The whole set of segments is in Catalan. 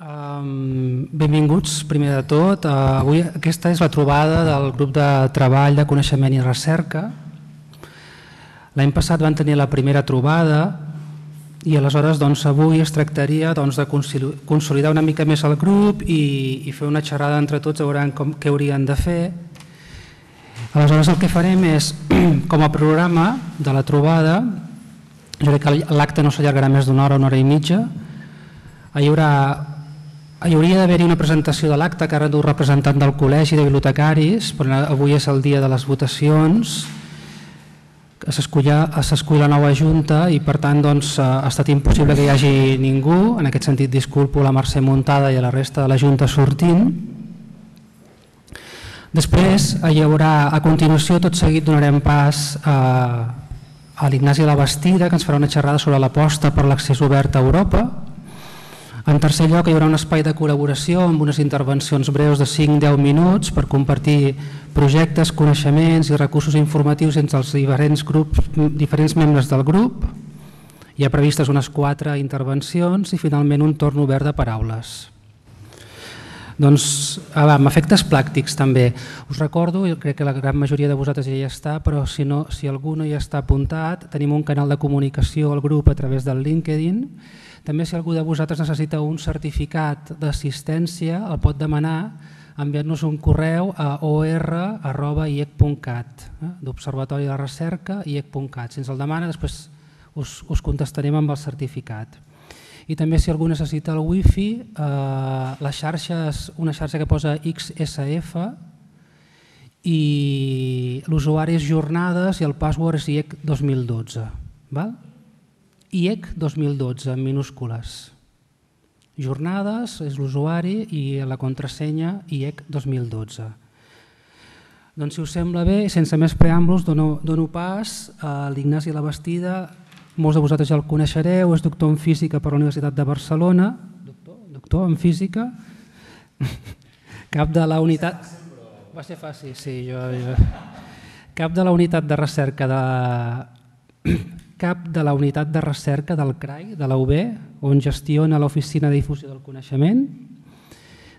benvinguts, primer de tot. Eh, avui aquesta és la trobada del grup de treball de coneixement i recerca. L'any passat van tenir la primera trobada i aleshores doncs, avui es tractaria doncs, de consolidar una mica més el grup i, i fer una xerrada entre tots, veuran com, què haurien de fer. Aleshores el que farem és, com a programa de la trobada, jo crec que l'acte no s'allargarà més d'una hora, una hora i mitja, hi haurà Ah, hi hauria d'haver-hi una presentació de l'acte que ara du representant del Col·legi de Bibliotecaris, però avui és el dia de les votacions, s'escull la nova Junta i per tant doncs, eh, ha estat impossible que hi hagi ningú, en aquest sentit disculpo la Mercè Montada i la resta de la Junta sortint. Després eh, hi haurà, a continuació, tot seguit donarem pas a, eh, a l'Ignasi de la Bastida, que ens farà una xerrada sobre l'aposta per l'accés obert a Europa, en tercer lloc, hi haurà un espai de col·laboració amb unes intervencions breus de 5-10 minuts per compartir projectes, coneixements i recursos informatius entre els diferents, grups, diferents membres del grup. Hi ha previstes unes 4 intervencions i finalment un torn obert de paraules. Doncs, amb efectes pràctics també. Us recordo, crec que la gran majoria de vosaltres ja hi està, però si, no, si algú no hi està apuntat, tenim un canal de comunicació al grup a través del LinkedIn també si algú de vosaltres necessita un certificat d'assistència el pot demanar enviant-nos un correu a or.iec.cat eh, d'Observatori de Recerca iec.cat. Si ens el demana després us, us contestarem amb el certificat. I també si algú necessita el wifi, eh, la xarxa és una xarxa que posa XSF i l'usuari és Jornades i el password és IEC 2012. Val? IEC 2012, en minúscules. Jornades és l'usuari i la contrasenya IEC 2012. Doncs si us sembla bé, sense més preàmbuls, dono, dono pas a l'Ignasi Bastida. Molts de vosaltres ja el coneixereu, és doctor en física per la Universitat de Barcelona. Doctor, doctor en física? Cap de la unitat... Va ser fàcil, sí, jo... jo. Cap de la unitat de recerca de cap de la unitat de recerca del CRAI, de la UB, on gestiona l'Oficina de Difusió del Coneixement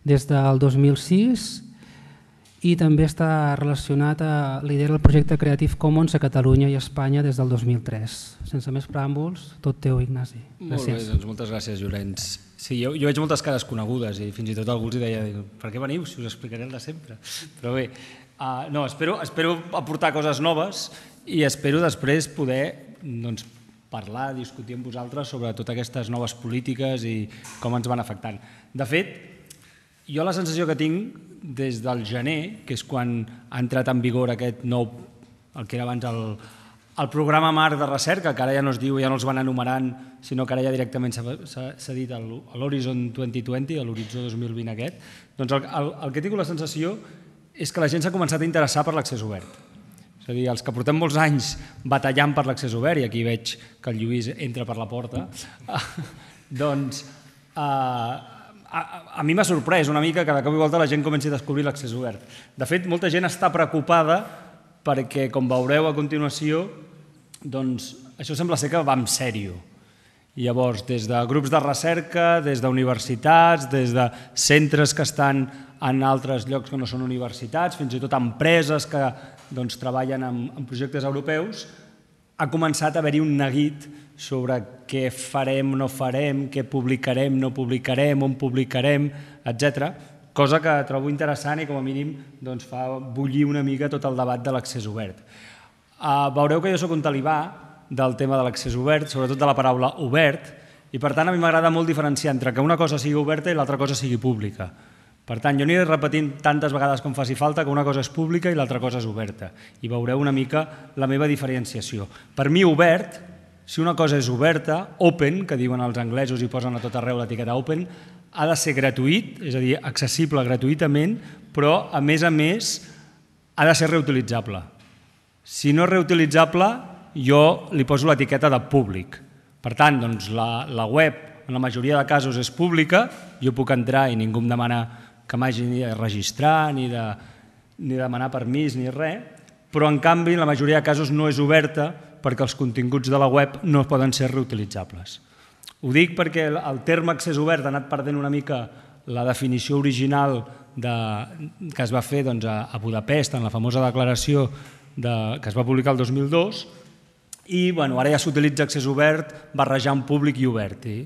des del 2006 i també està relacionat a liderar el projecte Creative Commons a Catalunya i Espanya des del 2003. Sense més preàmbuls, tot teu, Ignasi. Gràcies. Molt bé, doncs moltes gràcies, Llorenç. Sí, jo, jo veig moltes cares conegudes i fins i tot algú els deia per què veniu si us explicaré el de sempre. Però bé, uh, no, espero, espero aportar coses noves i espero després poder doncs, parlar, discutir amb vosaltres sobre totes aquestes noves polítiques i com ens van afectant. De fet, jo la sensació que tinc des del gener, que és quan ha entrat en vigor aquest nou, el que era abans el, el programa marc de recerca, que ara ja no es diu, ja no els van enumerant, sinó que ara ja directament s'ha dit l'Horizon 2020, l'Horitzó 2020 aquest, doncs el, el, el que tinc la sensació és que la gent s'ha començat a interessar per l'accés obert és a dir, els que portem molts anys batallant per l'accés obert, i aquí veig que el Lluís entra per la porta, doncs eh, a, a mi m'ha sorprès una mica que de cop i volta la gent comenci a descobrir l'accés obert. De fet, molta gent està preocupada perquè, com veureu a continuació, doncs això sembla ser que va en sèrio. Llavors, des de grups de recerca, des d'universitats, des de centres que estan en altres llocs que no són universitats, fins i tot empreses que doncs, treballen en, en projectes europeus, ha començat a haver-hi un neguit sobre què farem, no farem, què publicarem, no publicarem, on publicarem, etc. Cosa que trobo interessant i com a mínim doncs, fa bullir una mica tot el debat de l'accés obert. Uh, veureu que jo sóc un talibà, del tema de l'accés obert, sobretot de la paraula obert, i per tant a mi m'agrada molt diferenciar entre que una cosa sigui oberta i l'altra cosa sigui pública. Per tant, jo aniré repetint tantes vegades com faci falta que una cosa és pública i l'altra cosa és oberta. I veureu una mica la meva diferenciació. Per mi, obert, si una cosa és oberta, open, que diuen els anglesos i posen a tot arreu l'etiqueta open, ha de ser gratuït, és a dir, accessible gratuïtament, però, a més a més, ha de ser reutilitzable. Si no és reutilitzable, jo li poso l'etiqueta de públic. Per tant, doncs, la, la web en la majoria de casos és pública, jo puc entrar i ningú em demana que m'hagi ni de registrar, ni de, ni de demanar permís, ni res, però en canvi en la majoria de casos no és oberta perquè els continguts de la web no poden ser reutilitzables. Ho dic perquè el terme accés obert ha anat perdent una mica la definició original de, que es va fer doncs, a Budapest en la famosa declaració de, que es va publicar el 2002 i bueno, ara ja s'utilitza accés obert barrejant públic i obert. I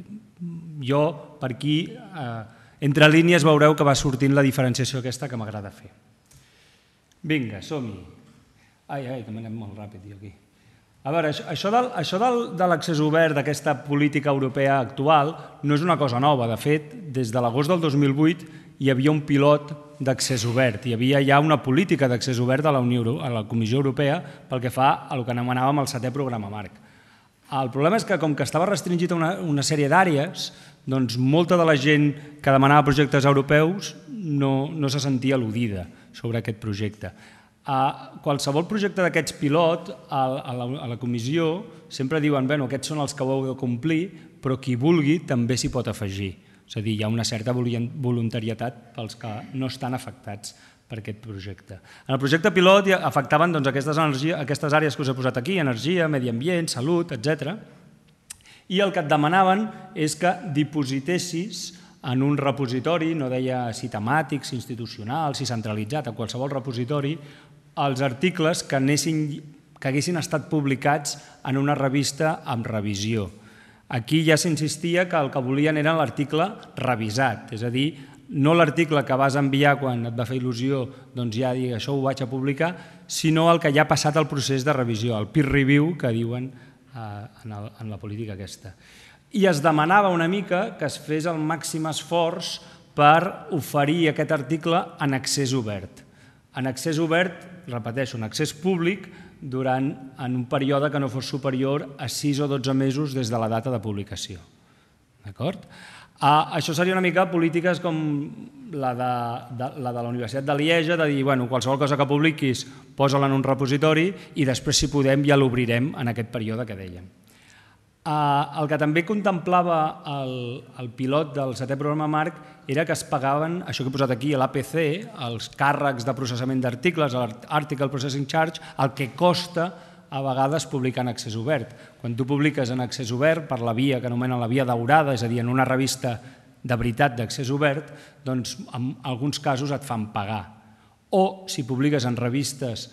jo, per aquí, eh, entre línies veureu que va sortint la diferenciació aquesta que m'agrada fer. Vinga, som-hi. Ai, ai, que m'anem molt ràpid jo aquí. A veure, això, del, això del, de l'accés obert d'aquesta política europea actual no és una cosa nova. De fet, des de l'agost del 2008 hi havia un pilot d'accés obert. Hi havia ja una política d'accés obert a la, Unió, a la Comissió Europea pel que fa a el que anomenàvem el setè programa marc. El problema és que com que estava restringit a una, una sèrie d'àrees, doncs molta de la gent que demanava projectes europeus no, no se sentia al·ludida sobre aquest projecte. A qualsevol projecte d'aquests pilot a la, a la comissió sempre diuen bueno, aquests són els que ho heu de complir, però qui vulgui també s'hi pot afegir. És a dir, hi ha una certa voluntarietat pels que no estan afectats per aquest projecte. En el projecte pilot afectaven doncs, aquestes, energia, aquestes àrees que us he posat aquí, energia, medi ambient, salut, etc. I el que et demanaven és que dipositessis en un repositori, no deia si temàtic, si institucional, si centralitzat, a qualsevol repositori, els articles que, anessin, que haguessin estat publicats en una revista amb revisió. Aquí ja s'insistia que el que volien era l'article revisat, és a dir, no l'article que vas enviar quan et va fer il·lusió, doncs ja digui això ho vaig a publicar, sinó el que ja ha passat el procés de revisió, el peer review que diuen eh, en, en la política aquesta. I es demanava una mica que es fes el màxim esforç per oferir aquest article en accés obert. En accés obert, repeteixo, en accés públic, durant, en un període que no fos superior a 6 o 12 mesos des de la data de publicació. D'acord? Ah, això seria una mica polítiques com la de, de, la, de la Universitat de Lieja, de dir, bueno, qualsevol cosa que publiquis, posa-la en un repositori i després, si podem, ja l'obrirem en aquest període que dèiem. Eh, el que també contemplava el, el pilot del setè programa Marc era que es pagaven, això que he posat aquí, a l'APC, els càrrecs de processament d'articles, l'Article Processing Charge, el que costa a vegades publicar en accés obert. Quan tu publiques en accés obert per la via que anomenen la via daurada, és a dir, en una revista de veritat d'accés obert, doncs en alguns casos et fan pagar. O si publiques en revistes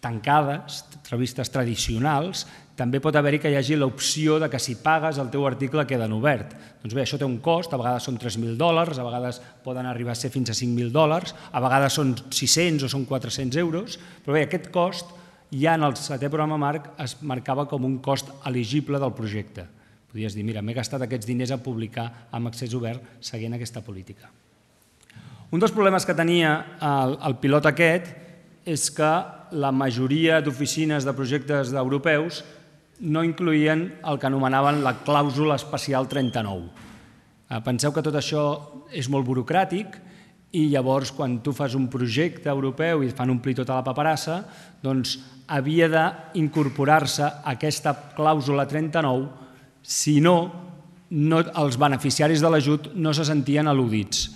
tancades, revistes tradicionals, també pot haver-hi que hi hagi l'opció de que si pagues el teu article en obert. Doncs bé, això té un cost, a vegades són 3.000 dòlars, a vegades poden arribar a ser fins a 5.000 dòlars, a vegades són 600 o són 400 euros, però bé, aquest cost ja en el setè programa Marc es marcava com un cost elegible del projecte. Podies dir, mira, m'he gastat aquests diners a publicar amb accés obert seguint aquesta política. Un dels problemes que tenia el, el pilot aquest és que la majoria d'oficines de projectes europeus no incloïen el que anomenaven la clàusula especial 39. Eh, penseu que tot això és molt burocràtic i llavors quan tu fas un projecte europeu i fan omplir tota la paperassa, doncs havia d'incorporar-se aquesta clàusula 39, si no, no els beneficiaris de l'ajut no se sentien al·ludits.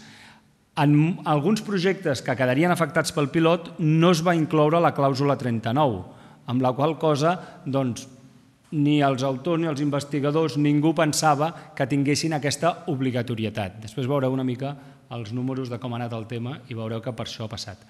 En alguns projectes que quedarien afectats pel pilot no es va incloure la clàusula 39, amb la qual cosa doncs, ni els autors ni els investigadors, ningú pensava que tinguessin aquesta obligatorietat. Després veureu una mica els números de com ha anat el tema i veureu que per això ha passat.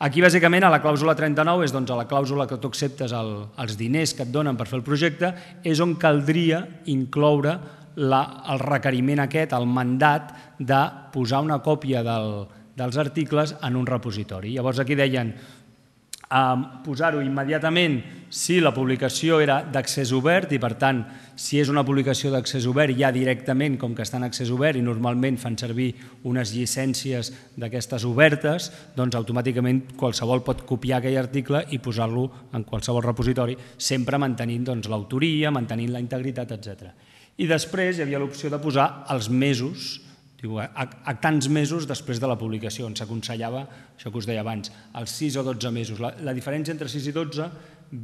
Aquí, bàsicament, a la clàusula 39 és doncs, a la clàusula que tu acceptes el, els diners que et donen per fer el projecte, és on caldria incloure la, el requeriment aquest, el mandat de posar una còpia del, dels articles en un repositori. Llavors aquí deien, posar-ho immediatament si la publicació era d'accés obert i, per tant, si és una publicació d'accés obert, ja directament, com que està en accés obert i normalment fan servir unes llicències d'aquestes obertes, doncs automàticament qualsevol pot copiar aquell article i posar-lo en qualsevol repositori, sempre mantenint doncs, l'autoria, mantenint la integritat, etc. I després hi havia l'opció de posar els mesos Diu, a, a tants mesos després de la publicació, on s'aconsellava, això que us deia abans, els 6 o 12 mesos. La, la diferència entre 6 i 12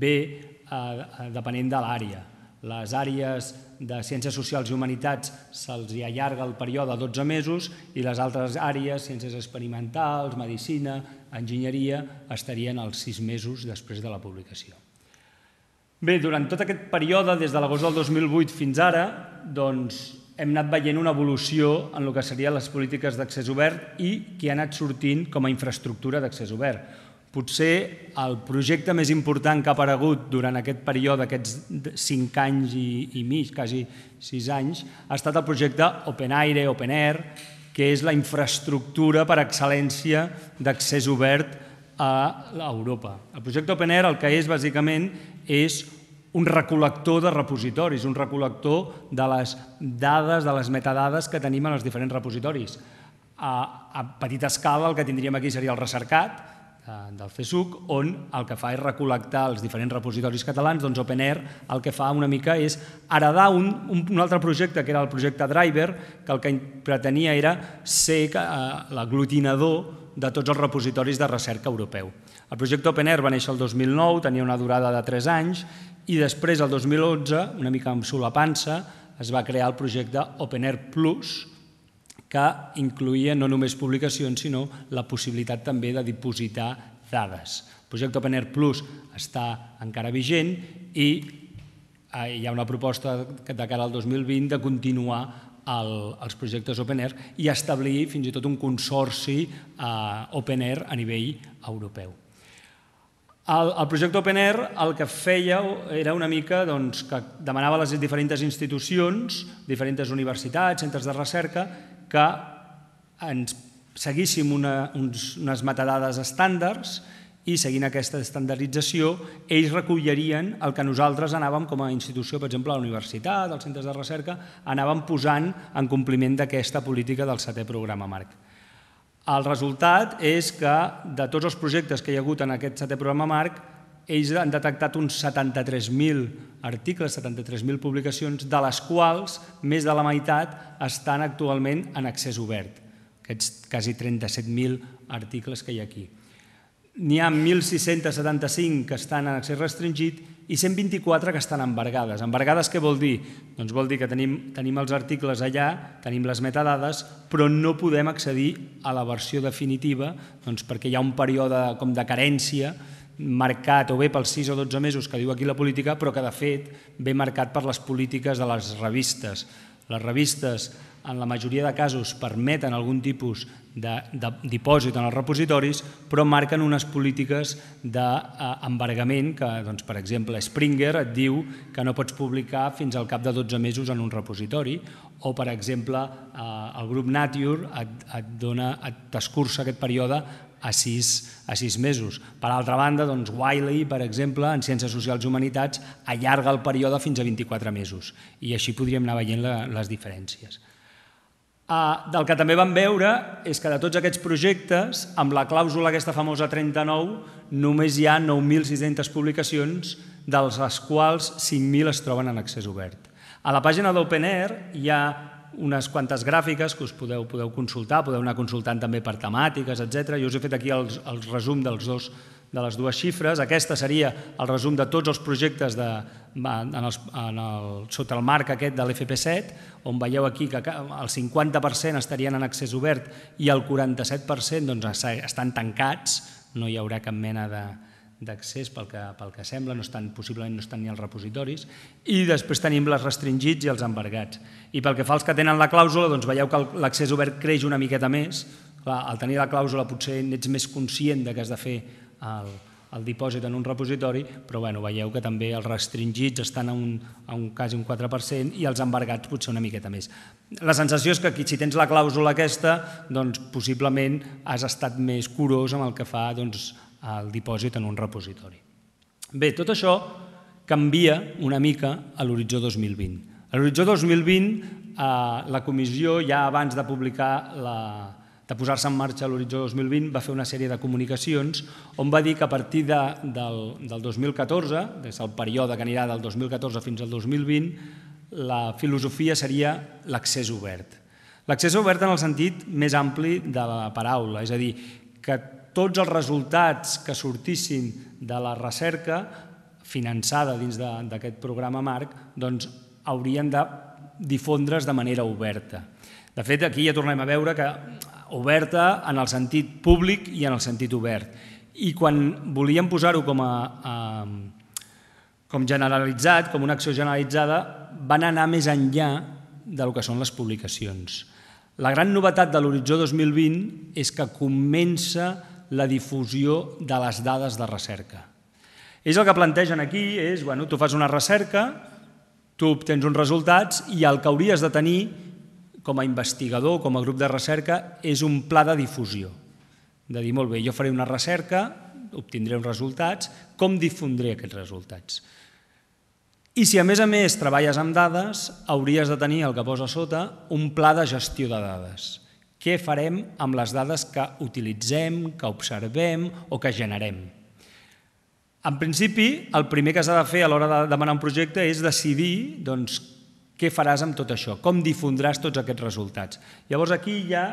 ve eh, eh, depenent de l'àrea. Les àrees de Ciències Socials i Humanitats se'ls allarga el període a 12 mesos i les altres àrees, Ciències Experimentals, Medicina, Enginyeria, estarien als 6 mesos després de la publicació. Bé, durant tot aquest període, des de l'agost del 2008 fins ara, doncs, hem anat veient una evolució en el que serien les polítiques d'accés obert i que ha anat sortint com a infraestructura d'accés obert. Potser el projecte més important que ha aparegut durant aquest període, aquests cinc anys i, i mig, quasi sis anys, ha estat el projecte Open Aire, Open Air, que és la infraestructura per excel·lència d'accés obert a Europa. El projecte Open Air el que és bàsicament és un recol·lector de repositoris, un recol·lector de les dades, de les metadades que tenim en els diferents repositoris. A, a petita escala el que tindríem aquí seria el recercat eh, del CSUC, on el que fa és recol·lectar els diferents repositoris catalans, doncs OpenAir el que fa una mica és heredar un, un altre projecte, que era el projecte Driver, que el que pretenia era ser eh, l'aglutinador de tots els repositoris de recerca europeu. El projecte Open Air va néixer el 2009, tenia una durada de 3 anys i després, el 2011, una mica amb solapança, es va crear el projecte Open Air Plus, que incluïa no només publicacions, sinó la possibilitat també de dipositar dades. El projecte Open Air Plus està encara vigent i eh, hi ha una proposta de cara al 2020 de continuar el, els projectes open air i establir fins i tot un consorci eh, open air a nivell europeu. El, el projecte Open Air el que feia era una mica doncs, que demanava a les diferents institucions, diferents universitats, centres de recerca, que ens seguíssim una, uns, unes metadades estàndards i seguint aquesta estandardització ells recollirien el que nosaltres anàvem com a institució, per exemple, a la universitat, als centres de recerca, anàvem posant en compliment d'aquesta política del setè programa marc. El resultat és que de tots els projectes que hi ha hagut en aquest setè programa marc, ells han detectat uns 73.000 articles, 73.000 publicacions, de les quals més de la meitat estan actualment en accés obert, aquests quasi 37.000 articles que hi ha aquí n'hi ha 1.675 que estan en accés restringit i 124 que estan embargades. Embargades què vol dir? Doncs vol dir que tenim, tenim els articles allà, tenim les metadades, però no podem accedir a la versió definitiva doncs perquè hi ha un període com de carència marcat o bé pels 6 o 12 mesos que diu aquí la política, però que de fet ve marcat per les polítiques de les revistes. Les revistes, en la majoria de casos, permeten algun tipus de, de dipòsit en els repositoris, però marquen unes polítiques d'embargament eh, que, doncs, per exemple, Springer et diu que no pots publicar fins al cap de 12 mesos en un repositori, o, per exemple, eh, el grup Nature et, et, dona, et t'escurça aquest període a sis, a sis mesos. Per altra banda, doncs, Wiley, per exemple, en Ciències Socials i Humanitats, allarga el període fins a 24 mesos i així podríem anar veient la, les diferències. Ah, del que també vam veure és que de tots aquests projectes, amb la clàusula aquesta famosa 39, només hi ha 9.600 publicacions, dels quals 5.000 es troben en accés obert. A la pàgina d'Open Air hi ha unes quantes gràfiques que us podeu, podeu consultar, podeu anar consultant també per temàtiques, etc. Jo us he fet aquí el, el resum dels dos, de les dues xifres. Aquesta seria el resum de tots els projectes de, en els, en el, sota el marc aquest de l'FP7, on veieu aquí que el 50% estarien en accés obert i el 47% doncs, estan tancats, no hi haurà cap mena de, d'accés pel, que, pel que sembla, no estan, possiblement no estan ni als repositoris, i després tenim les restringits i els embargats. I pel que fa als que tenen la clàusula, doncs veieu que l'accés obert creix una miqueta més, clar, al tenir la clàusula potser n'ets més conscient de que has de fer el, el dipòsit en un repositori, però bueno, veieu que també els restringits estan a un, a un quasi un 4% i els embargats potser una miqueta més. La sensació és que aquí, si tens la clàusula aquesta, doncs possiblement has estat més curós amb el que fa doncs, al dipòsit en un repositori. Bé, tot això canvia una mica a l'horitzó 2020. A l'horitzó 2020 eh, la comissió ja abans de publicar la, de posar-se en marxa a l'horitzó 2020 va fer una sèrie de comunicacions on va dir que a partir de, del, del 2014, des del període que anirà del 2014 fins al 2020, la filosofia seria l'accés obert. L'accés obert en el sentit més ampli de la paraula, és a dir, que tots els resultats que sortissin de la recerca finançada dins d'aquest programa marc doncs, haurien de difondre's de manera oberta. De fet, aquí ja tornem a veure que oberta en el sentit públic i en el sentit obert. I quan volíem posar-ho com a, a com generalitzat, com una acció generalitzada, van anar més enllà del que són les publicacions. La gran novetat de l'Horitzó 2020 és que comença la difusió de les dades de recerca. És el que plantegen aquí, és, bueno, tu fas una recerca, tu obtens uns resultats i el que hauries de tenir com a investigador, com a grup de recerca, és un pla de difusió. De dir, molt bé, jo faré una recerca, obtindré uns resultats, com difondré aquests resultats? I si a més a més treballes amb dades, hauries de tenir el que posa a sota un pla de gestió de dades què farem amb les dades que utilitzem, que observem o que generem. En principi, el primer que s'ha de fer a l'hora de demanar un projecte és decidir doncs, què faràs amb tot això, com difondràs tots aquests resultats. Llavors aquí hi ha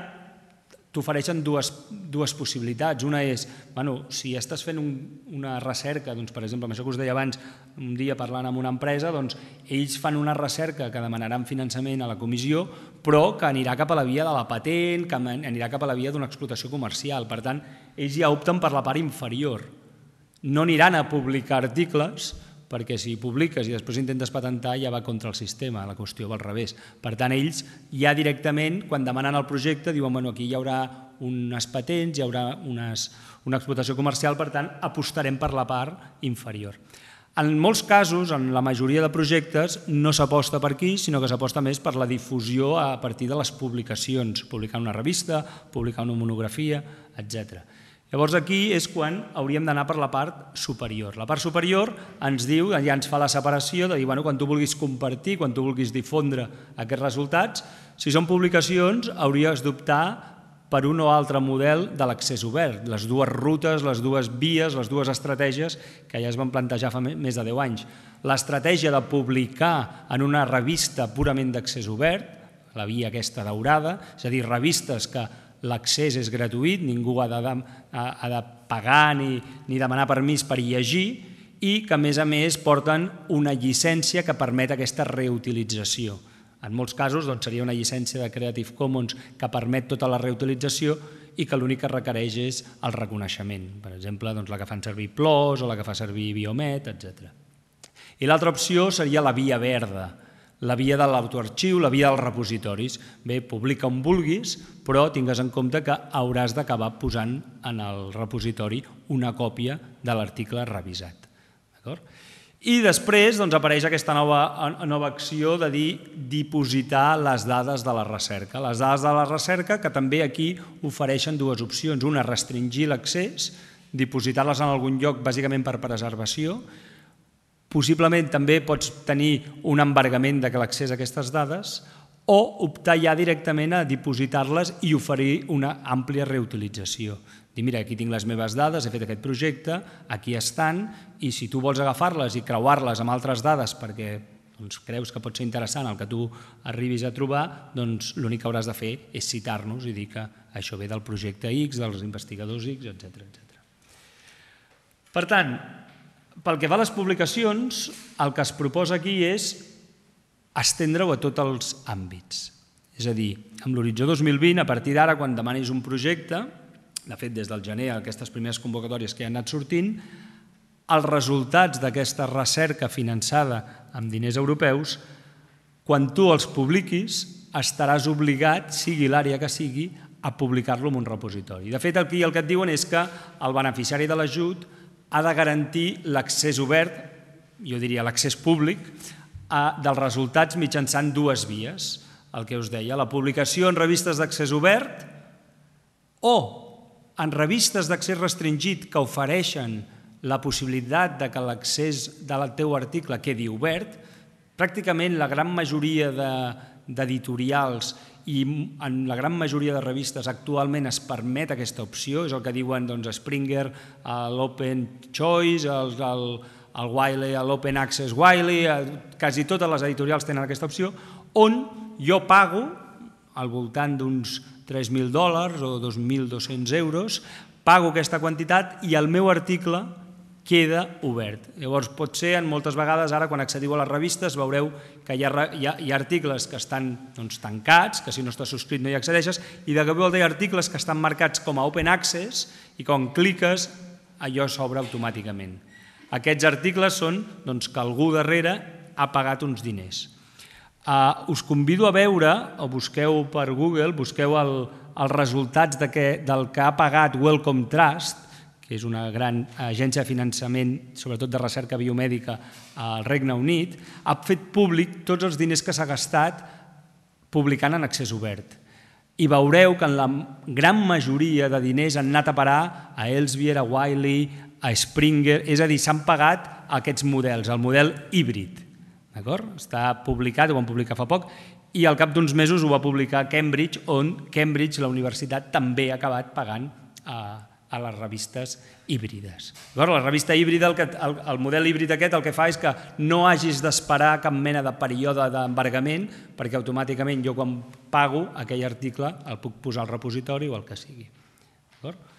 t'ofereixen dues, dues possibilitats. Una és, bueno, si estàs fent un, una recerca, doncs, per exemple, amb això que us deia abans, un dia parlant amb una empresa, doncs, ells fan una recerca que demanaran finançament a la comissió, però que anirà cap a la via de la patent, que anirà cap a la via d'una explotació comercial. Per tant, ells ja opten per la part inferior. No aniran a publicar articles, perquè si publiques i després intentes patentar ja va contra el sistema, la qüestió va al revés. Per tant, ells ja directament, quan demanen el projecte, diuen bueno, aquí hi haurà unes patents, hi haurà unes, una explotació comercial, per tant, apostarem per la part inferior. En molts casos, en la majoria de projectes, no s'aposta per aquí, sinó que s'aposta més per la difusió a partir de les publicacions, publicar una revista, publicar una monografia, etc. Llavors aquí és quan hauríem d'anar per la part superior. La part superior ens diu, ja ens fa la separació, de dir, bueno, quan tu vulguis compartir, quan tu vulguis difondre aquests resultats, si són publicacions hauries d'optar per un o altre model de l'accés obert, les dues rutes, les dues vies, les dues estratègies que ja es van plantejar fa més de 10 anys. L'estratègia de publicar en una revista purament d'accés obert, la via aquesta daurada, és a dir, revistes que l'accés és gratuït, ningú ha de, ha de pagar ni, ni demanar permís per llegir i que a més a més porten una llicència que permet aquesta reutilització. En molts casos doncs, seria una llicència de Creative Commons que permet tota la reutilització i que l'únic que requereix és el reconeixement. Per exemple, doncs, la que fan servir PLOS o la que fa servir Biomet, etc. I l'altra opció seria la via verda, la via de l'autoarxiu, la via dels repositoris. Bé, publica on vulguis, però tingues en compte que hauràs d'acabar posant en el repositori una còpia de l'article revisat. I després doncs, apareix aquesta nova, nova acció de dir dipositar les dades de la recerca. Les dades de la recerca que també aquí ofereixen dues opcions. Una, restringir l'accés, dipositar-les en algun lloc bàsicament per preservació, Possiblement també pots tenir un embargament de l'accés a aquestes dades o optar ja directament a dipositar-les i oferir una àmplia reutilització. Dir, mira, aquí tinc les meves dades, he fet aquest projecte, aquí estan, i si tu vols agafar-les i creuar-les amb altres dades perquè doncs, creus que pot ser interessant el que tu arribis a trobar, doncs l'únic que hauràs de fer és citar-nos i dir que això ve del projecte X, dels investigadors X, etc etc. Per tant, pel que fa a les publicacions, el que es proposa aquí és estendre-ho a tots els àmbits. És a dir, amb l'horitzó 2020, a partir d'ara, quan demanis un projecte, de fet, des del gener, aquestes primeres convocatòries que han anat sortint, els resultats d'aquesta recerca finançada amb diners europeus, quan tu els publiquis, estaràs obligat, sigui l'àrea que sigui, a publicar-lo en un repositori. De fet, aquí el que et diuen és que el beneficiari de l'ajut ha de garantir l'accés obert, jo diria l'accés públic, a, dels resultats mitjançant dues vies, el que us deia, la publicació en revistes d'accés obert o en revistes d'accés restringit que ofereixen la possibilitat de que l'accés del teu article quedi obert, pràcticament la gran majoria d'editorials de, i en la gran majoria de revistes actualment es permet aquesta opció, és el que diuen doncs, Springer eh, l'Open Choice, el, el, el Wiley l'Open Access Wiley, eh, quasi totes les editorials tenen aquesta opció, on jo pago al voltant d'uns 3.000 dòlars o 2.200 euros, pago aquesta quantitat i el meu article queda obert. Llavors, pot ser, en moltes vegades, ara quan accediu a les revistes, veureu que hi ha, hi ha, hi ha articles que estan doncs, tancats, que si no estàs subscrit no hi accedeixes, i de cop hi ha articles que estan marcats com a open access i quan cliques allò s'obre automàticament. Aquests articles són doncs, que algú darrere ha pagat uns diners. Uh, us convido a veure, o busqueu per Google, busqueu el, els resultats de que, del que ha pagat Welcome Trust, és una gran agència de finançament, sobretot de recerca biomèdica al Regne Unit, ha fet públic tots els diners que s'ha gastat publicant en accés obert. I veureu que en la gran majoria de diners han anat a parar a Elsevier, a Wiley, a Springer, és a dir, s'han pagat aquests models, el model híbrid. Està publicat, ho van publicar fa poc, i al cap d'uns mesos ho va publicar Cambridge, on Cambridge, la universitat, també ha acabat pagant eh, a les revistes híbrides. Llavors, la revista híbrida, el, que, el, el model híbrid aquest, el que fa és que no hagis d'esperar cap mena de període d'embargament, perquè automàticament jo quan pago aquell article el puc posar al repositori o el que sigui. D'acord?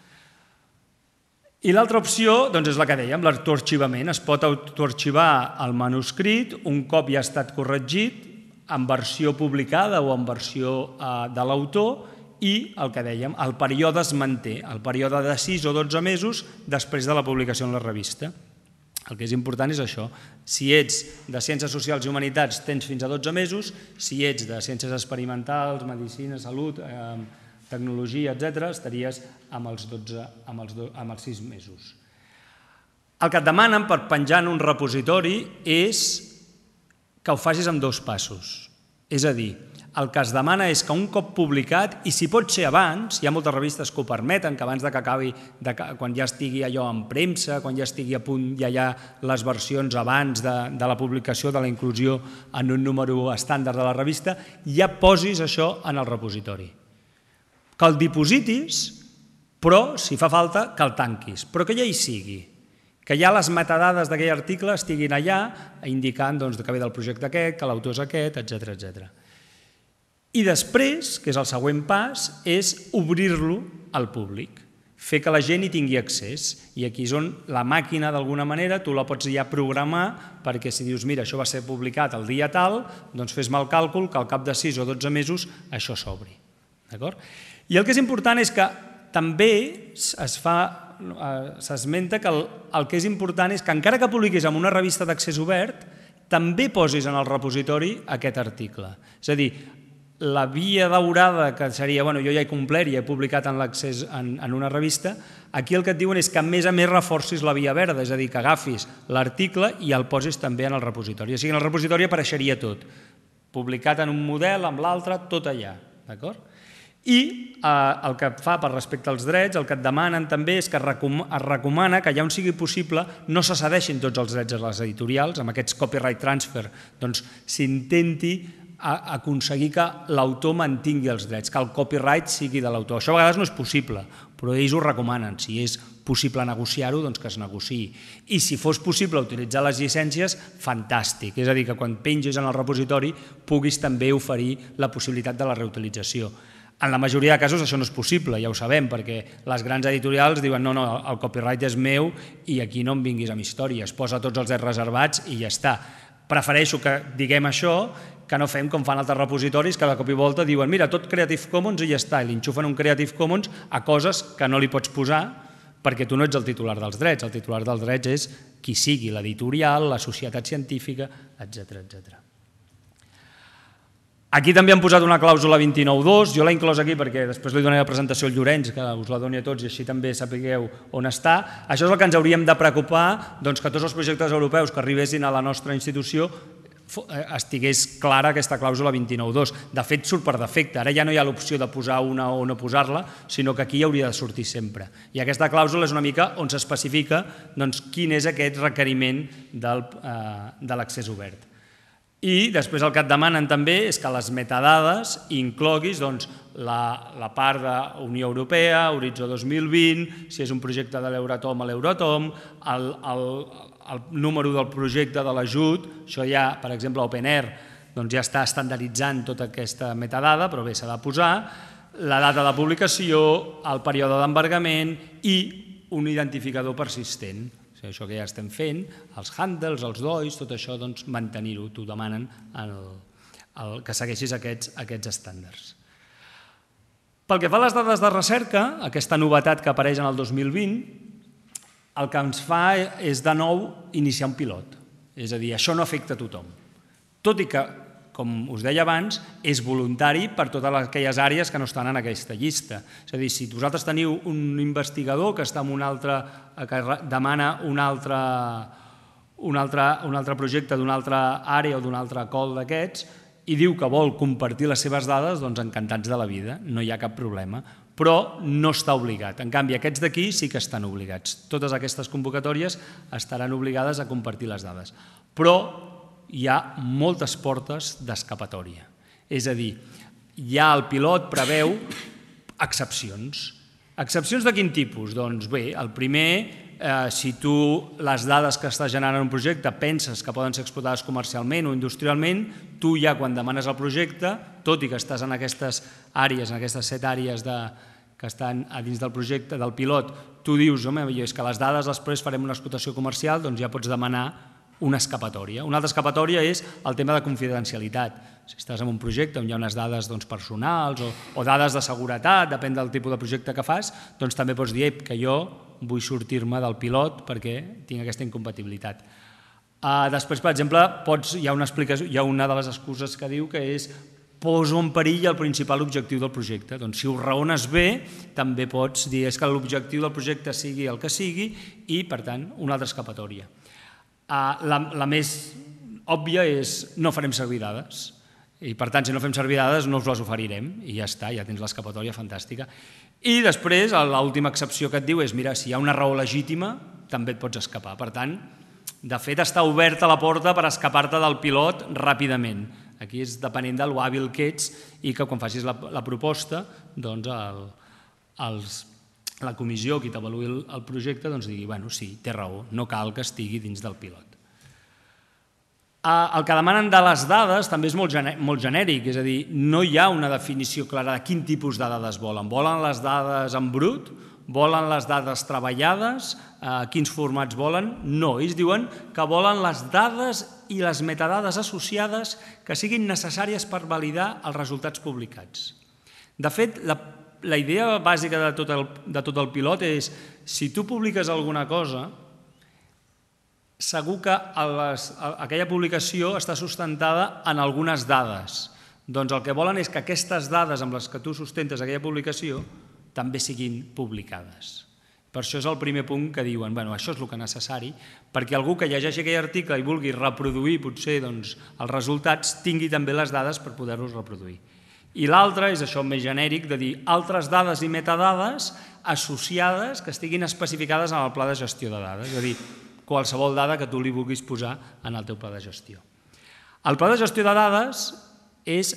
I l'altra opció doncs, és la que dèiem, l'autoarxivament. Es pot autoarxivar el manuscrit un cop ja ha estat corregit en versió publicada o en versió eh, de l'autor i el que dèiem, el període es manté, el període de 6 o 12 mesos després de la publicació en la revista. El que és important és això. Si ets de Ciències Socials i Humanitats tens fins a 12 mesos, si ets de Ciències Experimentals, Medicina, Salut, eh, Tecnologia, etc., estaries amb els, 12, amb, els do, amb els 6 mesos. El que et demanen per penjar en un repositori és que ho facis amb dos passos. És a dir, el que es demana és que un cop publicat, i si pot ser abans, hi ha moltes revistes que ho permeten, que abans de que acabi, de quan ja estigui allò en premsa, quan ja estigui a punt, ja hi ha les versions abans de, de la publicació, de la inclusió en un número estàndard de la revista, ja posis això en el repositori. Que el dipositis, però, si fa falta, que el tanquis, però que ja hi sigui que ja les metadades d'aquell article estiguin allà indicant doncs, que ve del projecte aquest, que l'autor és aquest, etc etc. I després, que és el següent pas, és obrir-lo al públic, fer que la gent hi tingui accés. I aquí és on la màquina, d'alguna manera, tu la pots ja programar perquè si dius, mira, això va ser publicat el dia tal, doncs fes-me el càlcul que al cap de 6 o 12 mesos això s'obri. D'acord? I el que és important és que també es fa eh, s'esmenta que el, el que és important és que encara que publiquis en una revista d'accés obert, també posis en el repositori aquest article. És a dir, la via daurada, que seria, bueno, jo ja he complert i ja he publicat en l'accés en, en una revista, aquí el que et diuen és que a més a més reforcis la via verda, és a dir, que agafis l'article i el posis també en el repositori. O sigui, en el repositori apareixeria tot, publicat en un model, amb l'altre, tot allà, d'acord? I eh, el que fa per respecte als drets, el que et demanen també és que es recomana, es recomana que ja on sigui possible no se cedeixin tots els drets a les editorials, amb aquests copyright transfer, doncs s'intenti a aconseguir que l'autor mantingui els drets, que el copyright sigui de l'autor. Això a vegades no és possible, però ells ho recomanen. Si és possible negociar-ho, doncs que es negociï. I si fos possible utilitzar les llicències, fantàstic. És a dir, que quan penges en el repositori puguis també oferir la possibilitat de la reutilització. En la majoria de casos això no és possible, ja ho sabem, perquè les grans editorials diuen no, no, el copyright és meu i aquí no em vinguis amb històries, posa tots els drets reservats i ja està. Prefereixo que diguem això que no fem com fan altres repositoris que de cop i volta diuen mira, tot Creative Commons i ja està, i li enxufen un Creative Commons a coses que no li pots posar perquè tu no ets el titular dels drets, el titular dels drets és qui sigui, l'editorial, la societat científica, etc etc. Aquí també han posat una clàusula 29.2, jo l'he inclòs aquí perquè després li donaré la presentació al Llorenç, que us la doni a tots i així també sapigueu on està. Això és el que ens hauríem de preocupar, doncs que tots els projectes europeus que arribessin a la nostra institució Eh, estigués clara aquesta clàusula 29.2. De fet, surt per defecte. Ara ja no hi ha l'opció de posar una o no posar-la, sinó que aquí hauria de sortir sempre. I aquesta clàusula és una mica on s'especifica doncs, quin és aquest requeriment del, eh, de l'accés obert. I després el que et demanen també és que les metadades incloguis doncs, la, la part de Unió Europea, Horitzó 2020, si és un projecte de l'Euratom a l'Euratom, el número del projecte de l'ajut, això ja, per exemple, OpenAir doncs ja està estandarditzant tota aquesta metadada, però bé, s'ha de posar, la data de publicació, el període d'embargament i un identificador persistent. O sigui, això que ja estem fent, els handles, els dois, tot això, doncs, mantenir-ho, t'ho demanen el, el, que segueixis aquests, aquests estàndards. Pel que fa a les dades de recerca, aquesta novetat que apareix en el 2020, el que ens fa és de nou iniciar un pilot. És a dir, això no afecta a tothom. Tot i que, com us deia abans, és voluntari per totes aquelles àrees que no estan en aquesta llista. És a dir, si vosaltres teniu un investigador que està en un altre, eh, que demana un altre, un altre, un altre projecte d'una altra àrea o d'un altre col d'aquests i diu que vol compartir les seves dades, doncs encantats de la vida, no hi ha cap problema però no està obligat. En canvi, aquests d'aquí sí que estan obligats. Totes aquestes convocatòries estaran obligades a compartir les dades. Però hi ha moltes portes d'escapatòria. És a dir, ja el pilot preveu excepcions. Excepcions de quin tipus? Doncs bé, el primer eh, si tu les dades que estàs generant en un projecte penses que poden ser explotades comercialment o industrialment, tu ja quan demanes el projecte, tot i que estàs en aquestes àrees, en aquestes set àrees de, que estan a dins del projecte, del pilot, tu dius, home, és que les dades després farem una explotació comercial, doncs ja pots demanar una escapatòria. Una altra escapatòria és el tema de confidencialitat. Si estàs en un projecte on hi ha unes dades doncs, personals o, o dades de seguretat, depèn del tipus de projecte que fas, doncs també pots dir que jo vull sortir-me del pilot perquè tinc aquesta incompatibilitat. Uh, després, per exemple, pots, hi, ha una hi ha una de les excuses que diu que és poso en perill el principal objectiu del projecte. Doncs si ho raones bé, també pots dir és que l'objectiu del projecte sigui el que sigui i, per tant, una altra escapatòria. Uh, la, la més òbvia és no farem servir dades. I per tant, si no fem servir dades, no us les oferirem i ja està, ja tens l'escapatòria fantàstica. I després, l'última excepció que et diu és, mira, si hi ha una raó legítima, també et pots escapar. Per tant, de fet, està oberta la porta per escapar-te del pilot ràpidament. Aquí és depenent del l'hàbil que ets i que quan facis la, la proposta, doncs el, els, la comissió qui t'avaluï el, el projecte doncs digui, bueno, sí, té raó, no cal que estigui dins del pilot. El que demanen de les dades també és molt, molt genèric, és a dir, no hi ha una definició clara de quin tipus de dades volen. Volen les dades en brut, volen les dades treballades, eh, quins formats volen? No, ells diuen que volen les dades i les metadades associades que siguin necessàries per validar els resultats publicats. De fet, la, la idea bàsica de tot, el, de tot el pilot és si tu publiques alguna cosa, segur que a les, aquella publicació està sustentada en algunes dades. Doncs el que volen és que aquestes dades amb les que tu sustentes aquella publicació també siguin publicades. Per això és el primer punt que diuen, bueno, això és el que és necessari, perquè algú que llegeixi aquell article i vulgui reproduir potser doncs, els resultats tingui també les dades per poder-los reproduir. I l'altre és això més genèric, de dir altres dades i metadades associades que estiguin especificades en el pla de gestió de dades. És a dir, qualsevol dada que tu li vulguis posar en el teu pla de gestió. El pla de gestió de dades és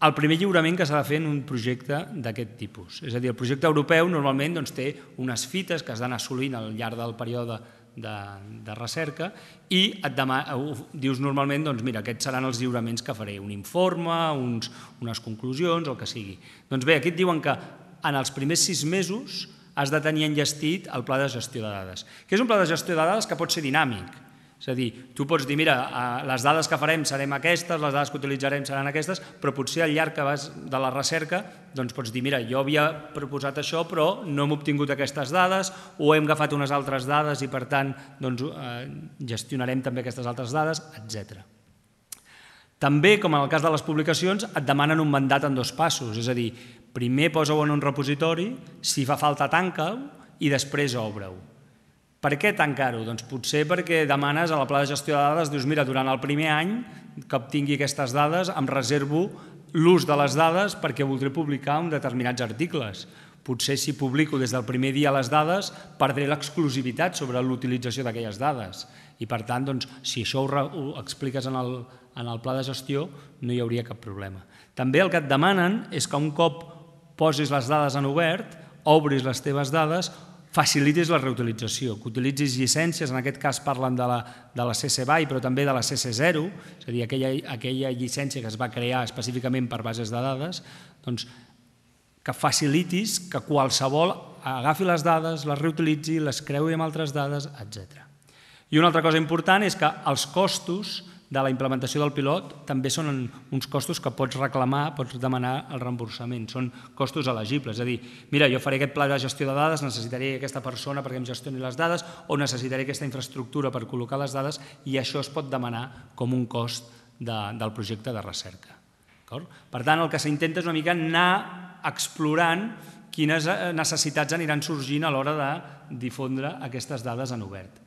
el primer lliurament que s'ha de fer en un projecte d'aquest tipus. És a dir, el projecte europeu normalment doncs, té unes fites que es d'anar assolint al llarg del període de, de recerca i et demà, dius normalment doncs, mira, aquests seran els lliuraments que faré, un informe, uns, unes conclusions, el que sigui. Doncs bé, aquí et diuen que en els primers sis mesos has de tenir enllestit el pla de gestió de dades, que és un pla de gestió de dades que pot ser dinàmic. És a dir, tu pots dir, mira, eh, les dades que farem serem aquestes, les dades que utilitzarem seran aquestes, però potser al llarg que vas de la recerca doncs pots dir, mira, jo havia proposat això però no hem obtingut aquestes dades o hem agafat unes altres dades i per tant doncs, eh, gestionarem també aquestes altres dades, etc. També, com en el cas de les publicacions, et demanen un mandat en dos passos, és a dir, primer posa-ho en un repositori, si fa falta tanca-ho i després obre-ho. Per què tancar-ho? Doncs potser perquè demanes a la pla de gestió de dades, dius, mira, durant el primer any que obtingui aquestes dades em reservo l'ús de les dades perquè voldré publicar un determinats articles. Potser si publico des del primer dia les dades perdré l'exclusivitat sobre l'utilització d'aquelles dades. I per tant, doncs, si això ho, ho expliques en el, en el pla de gestió, no hi hauria cap problema. També el que et demanen és que un cop posis les dades en obert, obris les teves dades, facilitis la reutilització, que utilitzis llicències, en aquest cas parlen de la, de la CC BY, però també de la CC0, és a dir, aquella, aquella llicència que es va crear específicament per bases de dades, doncs que facilitis que qualsevol agafi les dades, les reutilitzi, les creui amb altres dades, etc. I una altra cosa important és que els costos de la implementació del pilot també són uns costos que pots reclamar, pots demanar el reemborsament, són costos elegibles, és a dir, mira, jo faré aquest pla de gestió de dades, necessitaré aquesta persona perquè em gestioni les dades o necessitaré aquesta infraestructura per col·locar les dades i això es pot demanar com un cost de, del projecte de recerca. Per tant, el que s'intenta és una mica anar explorant quines necessitats aniran sorgint a l'hora de difondre aquestes dades en obert.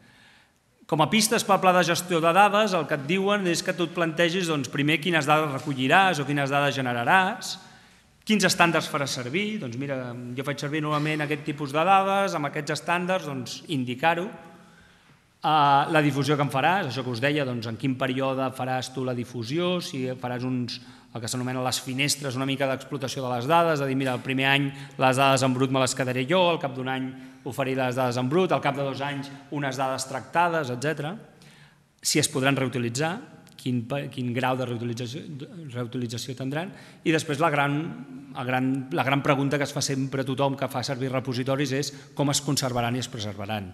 Com a pistes pel pla de gestió de dades, el que et diuen és que tu et plantegis doncs, primer quines dades recolliràs o quines dades generaràs, quins estàndards faràs servir, doncs mira, jo faig servir normalment aquest tipus de dades, amb aquests estàndards, doncs indicar-ho, Uh, la difusió que en faràs, això que us deia, doncs, en quin període faràs tu la difusió, si faràs uns, el que s'anomena les finestres, una mica d'explotació de les dades, de a dir, mira, el primer any les dades en brut me les quedaré jo, al cap d'un any oferir les dades en brut, al cap de dos anys unes dades tractades, etc. Si es podran reutilitzar, quin, quin grau de reutilització, reutilització tindran. I després la gran, la, gran, la gran pregunta que es fa sempre a tothom que fa servir repositoris és com es conservaran i es preservaran.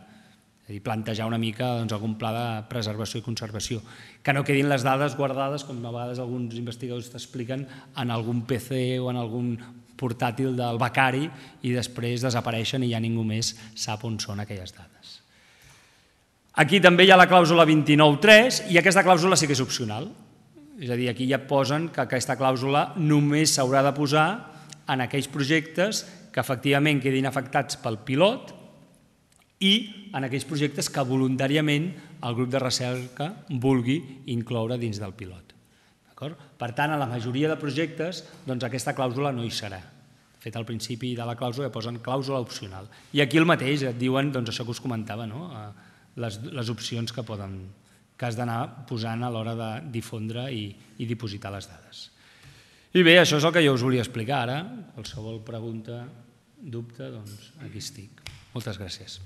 És dir, plantejar una mica doncs, algun pla de preservació i conservació. Que no quedin les dades guardades, com a vegades alguns investigadors t'expliquen, en algun PC o en algun portàtil del becari i després desapareixen i ja ningú més sap on són aquelles dades. Aquí també hi ha la clàusula 29.3 i aquesta clàusula sí que és opcional. És a dir, aquí ja posen que aquesta clàusula només s'haurà de posar en aquells projectes que efectivament quedin afectats pel pilot i en aquells projectes que voluntàriament el grup de recerca vulgui incloure dins del pilot. D'acord? Per tant, a la majoria de projectes doncs, aquesta clàusula no hi serà. De fet, al principi de la clàusula posen clàusula opcional. I aquí el mateix et diuen doncs, això que us comentava, no? Eh, les, les opcions que, poden, que has d'anar posant a l'hora de difondre i, i dipositar les dades. I bé, això és el que jo us volia explicar ara. Qualsevol pregunta, dubte, doncs aquí estic. Moltes gràcies.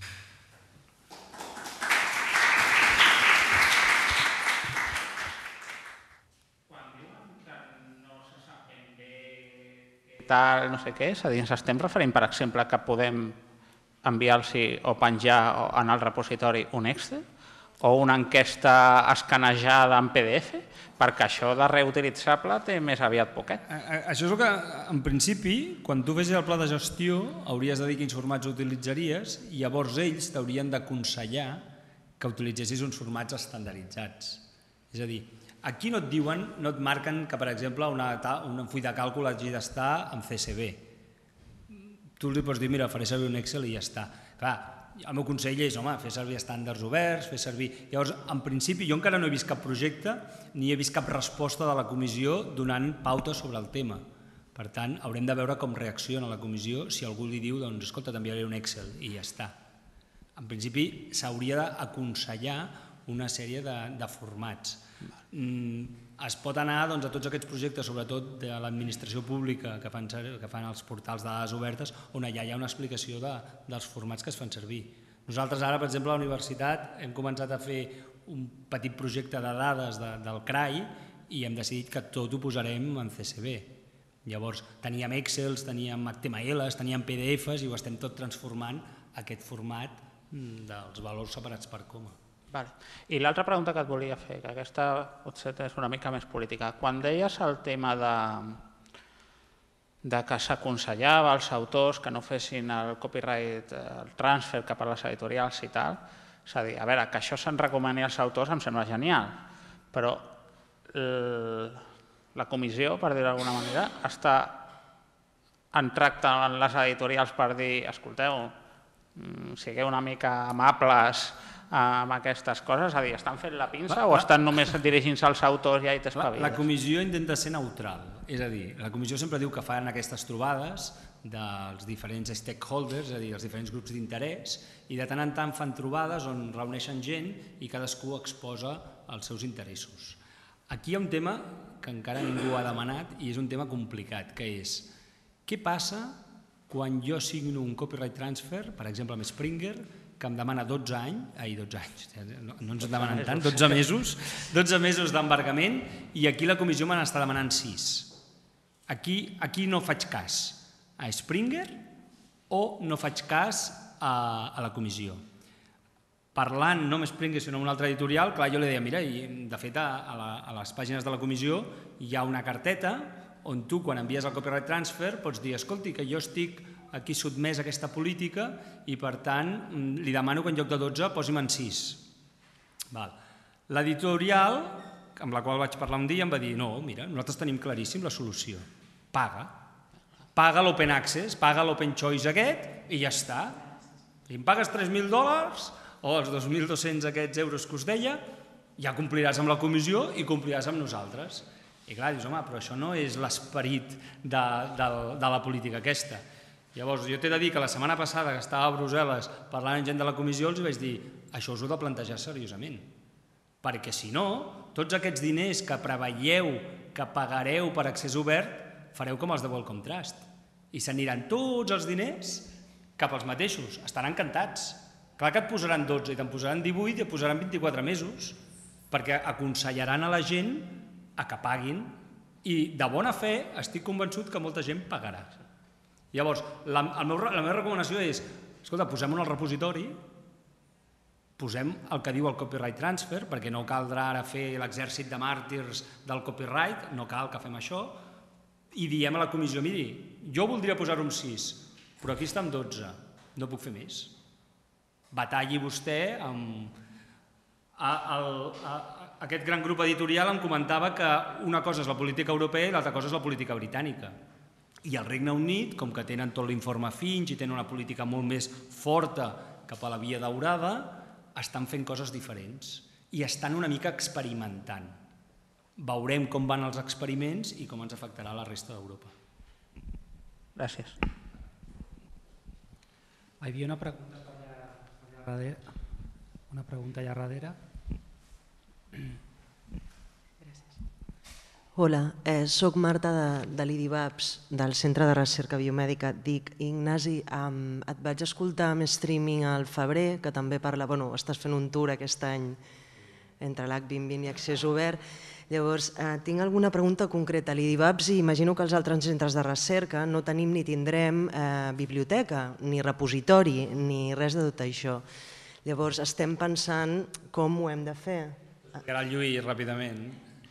tal, no sé què, és a dir, ens estem referint, per exemple, que podem enviar-los o penjar en el repositori un Excel o una enquesta escanejada en PDF, perquè això de reutilitzable té més aviat poquet. Això és el que, en principi, quan tu fessis el pla de gestió, hauries de dir quins formats utilitzaries i llavors ells t'haurien d'aconsellar que utilitzessis uns formats estandarditzats. És a dir, Aquí no et diuen, no et marquen que, per exemple, una, un full de càlcul hagi d'estar en CSV. Tu li pots dir, mira, faré servir un Excel i ja està. Clar, el meu consell és, home, fer servir estàndards oberts, fer servir... Llavors, en principi, jo encara no he vist cap projecte ni he vist cap resposta de la comissió donant pautes sobre el tema. Per tant, haurem de veure com reacciona la comissió si algú li diu, doncs, escolta, t'enviaré un Excel i ja està. En principi, s'hauria d'aconsellar una sèrie de, de formats. Mm, es pot anar doncs, a tots aquests projectes, sobretot de l'administració pública, que fan, que fan els portals de dades obertes, on allà hi ha una explicació de, dels formats que es fan servir. Nosaltres ara, per exemple, a la universitat hem començat a fer un petit projecte de dades de, del CRAI i hem decidit que tot ho posarem en CCB. Llavors, teníem Excels, teníem HTMLs, teníem PDFs i ho estem tot transformant a aquest format mm, dels valors separats per coma. Vale. I l'altra pregunta que et volia fer, que aquesta potser és una mica més política. Quan deies el tema de, de que s'aconsellava als autors que no fessin el copyright, el transfer cap a les editorials i tal, és a dir, a veure, que això se'n recomani als autors em sembla genial, però la comissió, per dir-ho d'alguna manera, està en tracte amb les editorials per dir, escolteu, mm, sigueu una mica amables Eh, amb aquestes coses? És a dir, estan fent la pinça va, va. o estan només dirigint-se als autors ja i t'espavides? la comissió intenta ser neutral, és a dir, la comissió sempre diu que faran aquestes trobades dels diferents stakeholders, és a dir, els diferents grups d'interès, i de tant en tant fan trobades on reuneixen gent i cadascú exposa els seus interessos. Aquí hi ha un tema que encara ningú ha demanat i és un tema complicat, que és què passa quan jo signo un copyright transfer, per exemple amb Springer, que em demana 12 anys, ai, 12 anys, no, no ens en demanen tant, 12 mesos, 12 mesos d'embargament i aquí la comissió me n'està demanant 6. Aquí, aquí no faig cas a Springer o no faig cas a, a la comissió. Parlant no amb Springer sinó amb un altre editorial, clar, jo li deia, mira, i de fet a, a, la, a les pàgines de la comissió hi ha una carteta on tu quan envies el copyright transfer pots dir, escolti, que jo estic aquí sotmès aquesta política i per tant mm, li demano que en lloc de 12 posi'm en 6. L'editorial, amb la qual vaig parlar un dia, em va dir no, mira, nosaltres tenim claríssim la solució, paga. Paga l'open access, paga l'open choice aquest i ja està. Si em pagues 3.000 dòlars o els 2.200 aquests euros que us deia, ja compliràs amb la comissió i compliràs amb nosaltres. I clar, dius, home, però això no és l'esperit de, de, de la política aquesta. Llavors, jo t'he de dir que la setmana passada que estava a Brussel·les parlant amb gent de la comissió els vaig dir això us ho de plantejar seriosament, perquè si no, tots aquests diners que preveieu, que pagareu per accés obert, fareu com els de Welcome Trust i s'aniran tots els diners cap als mateixos, estaran encantats. Clar que et posaran 12 i te'n posaran 18 i et posaran 24 mesos, perquè aconsellaran a la gent a que paguin i de bona fe estic convençut que molta gent pagarà Llavors, la, el meu, la meva recomanació és, escolta, posem-ho al repositori, posem el que diu el copyright transfer, perquè no caldrà ara fer l'exèrcit de màrtirs del copyright, no cal que fem això, i diem a la comissió, miri, jo voldria posar un 6, però aquí està en 12, no puc fer més. Batalli vostè amb... A, a, a, aquest gran grup editorial em comentava que una cosa és la política europea i l'altra cosa és la política britànica. I el Regne Unit, com que tenen tot l'informe Finch i tenen una política molt més forta cap a la via daurada, estan fent coses diferents i estan una mica experimentant. Veurem com van els experiments i com ens afectarà la resta d'Europa. Gràcies. Hi havia una pregunta per allà, allà darrere. Una pregunta allà darrere. Hola, eh, sóc Marta de, de l'IDIVAPS, del Centre de Recerca Biomèdica. Dic, Ignasi, um, et vaig escoltar amb streaming al febrer, que també parla, bueno, estàs fent un tour aquest any entre l'H2020 i Accés Obert. Llavors, eh, tinc alguna pregunta concreta. L'IDIVAPS, i imagino que els altres centres de recerca no tenim ni tindrem eh, biblioteca, ni repositori, ni res de tot això. Llavors, estem pensant com ho hem de fer. Caral Lluís, ràpidament.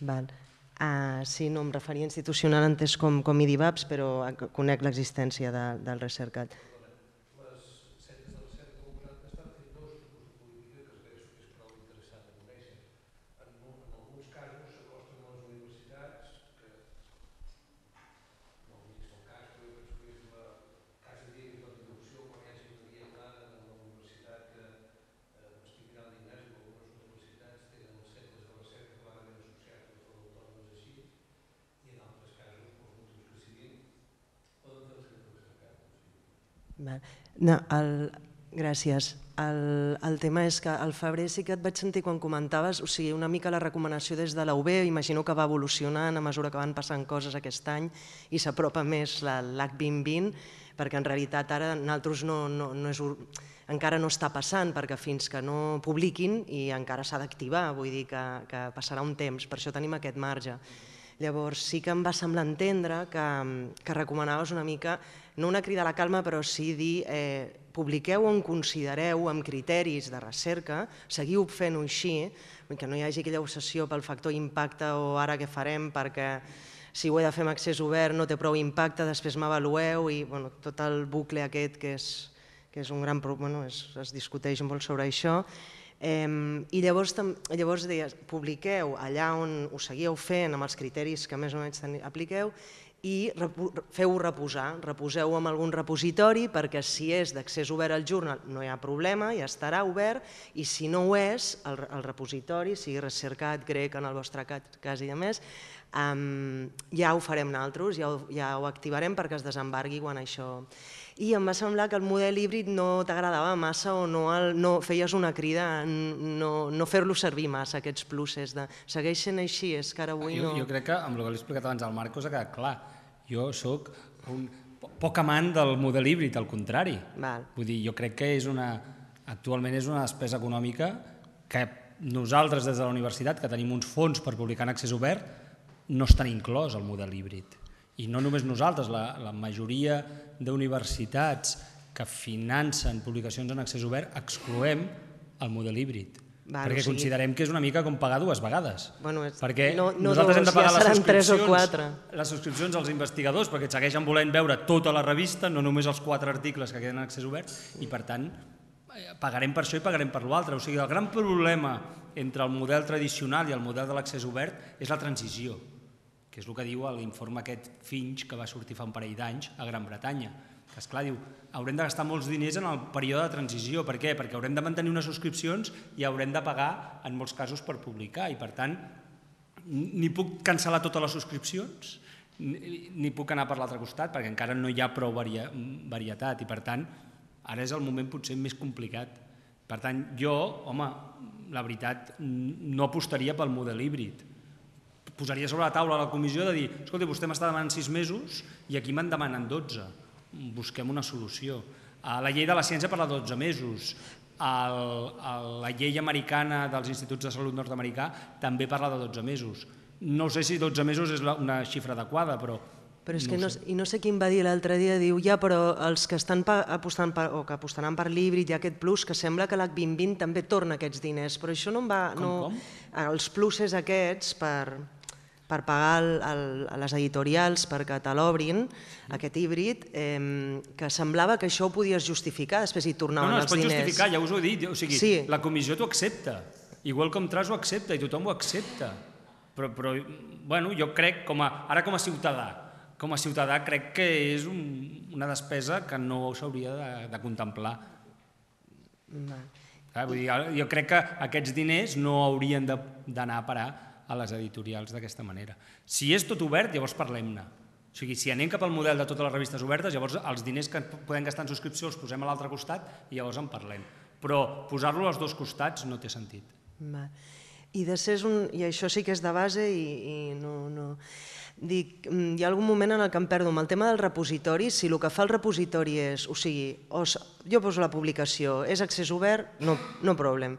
Val. Uh, sí, no, em referia a institucional entès com, com IDIBAPS, però conec l'existència de, del Recercat. No, el, gràcies. El, el tema és que el febrer sí que et vaig sentir quan comentaves, o sigui, una mica la recomanació des de la UB, imagino que va evolucionant a mesura que van passant coses aquest any i s'apropa més lac 2020 perquè en realitat ara nosaltres no, no, no és, encara no està passant, perquè fins que no publiquin i encara s'ha d'activar, vull dir que, que passarà un temps, per això tenim aquest marge. Mm Llavors sí que em va semblar entendre que, que recomanaves una mica, no una crida a la calma, però sí dir eh, publiqueu on considereu amb criteris de recerca, seguiu fent-ho així, que no hi hagi aquella obsessió pel factor impacte o ara què farem perquè si ho he de fer amb accés obert no té prou impacte, després m'avalueu i bueno, tot el bucle aquest que és, que és un gran problema, bueno, es, es discuteix molt sobre això, Eh, I llavors, llavors deies, publiqueu allà on ho seguíeu fent, amb els criteris que més o menys apliqueu, i feu-ho reposar, reposeu amb algun repositori perquè si és d'accés obert al journal no hi ha problema, ja estarà obert i si no ho és, el, el repositori, sigui recercat, grec en el vostre cas i a més, um, ja ho farem naltros, ja ho, ja ho activarem perquè es desembargui quan això i em va semblar que el model híbrid no t'agradava massa o no, el, no feies una crida a no, no fer-lo servir massa, aquests pluses. De, segueixen així, és que ara avui jo, no... Jo crec que amb el que li he explicat abans al Marcos ha quedat clar. Jo sóc un poc amant del model híbrid, al contrari. Val. Vull dir, jo crec que és una, actualment és una despesa econòmica que nosaltres des de la universitat, que tenim uns fons per publicar en accés obert, no estan inclòs al model híbrid i no només nosaltres, la, la majoria d'universitats que financen publicacions en accés obert excloem el model híbrid. Val, perquè o sigui... considerem que és una mica com pagar dues vegades. Bueno, és... Perquè no, no nosaltres dos, hem de pagar ja les subscripcions, les subscripcions als investigadors perquè segueixen volent veure tota la revista, no només els quatre articles que queden en accés obert, i per tant eh, pagarem per això i pagarem per l'altre. O sigui, el gran problema entre el model tradicional i el model de l'accés obert és la transició que és el que diu l'informe aquest Finch que va sortir fa un parell d'anys a Gran Bretanya, que esclar, diu, haurem de gastar molts diners en el període de transició. Per què? Perquè haurem de mantenir unes subscripcions i haurem de pagar, en molts casos, per publicar. I, per tant, ni puc cancel·lar totes les subscripcions, ni puc anar per l'altre costat, perquè encara no hi ha prou varietat. I, per tant, ara és el moment potser més complicat. Per tant, jo, home, la veritat, no apostaria pel model híbrid posaria sobre la taula a la comissió de dir escolta, vostè m'està demanant sis mesos i aquí me'n demanen 12. Busquem una solució. A la llei de la ciència parla de 12 mesos. El, el, la llei americana dels instituts de salut nord-americà també parla de 12 mesos. No sé si 12 mesos és la, una xifra adequada, però però és que no, sé. i no sé qui em va dir l'altre dia, diu, ja, però els que estan apostant per, o que apostaran per l'híbrid i aquest plus, que sembla que l'AC2020 també torna aquests diners, però això no em va... Com, no, com? Els pluses aquests per per pagar el, el, les editorials perquè te l'obrin, aquest híbrid, eh, que semblava que això ho podies justificar, després hi tornaven no, no, els diners. No, es pot justificar, ja us ho he dit, o sigui, sí. la comissió t'ho accepta, igual com Tras ho accepta i tothom ho accepta, però, però bueno, jo crec, com a, ara com a ciutadà, com a ciutadà crec que és un, una despesa que no s'hauria de, de contemplar. No. Ah, vull dir, jo crec que aquests diners no haurien d'anar a parar a les editorials d'aquesta manera. Si és tot obert, llavors parlem-ne. O sigui, si anem cap al model de totes les revistes obertes, llavors els diners que podem gastar en subscripció els posem a l'altre costat i llavors en parlem. Però posar-lo als dos costats no té sentit. I ser un, i això sí que és de base i, i no, no... Dic, mm, hi ha algun moment en el que em perdo. Amb el tema del repositori, si el que fa el repositori és, o sigui, os, jo poso la publicació, és accés obert, no, no problem.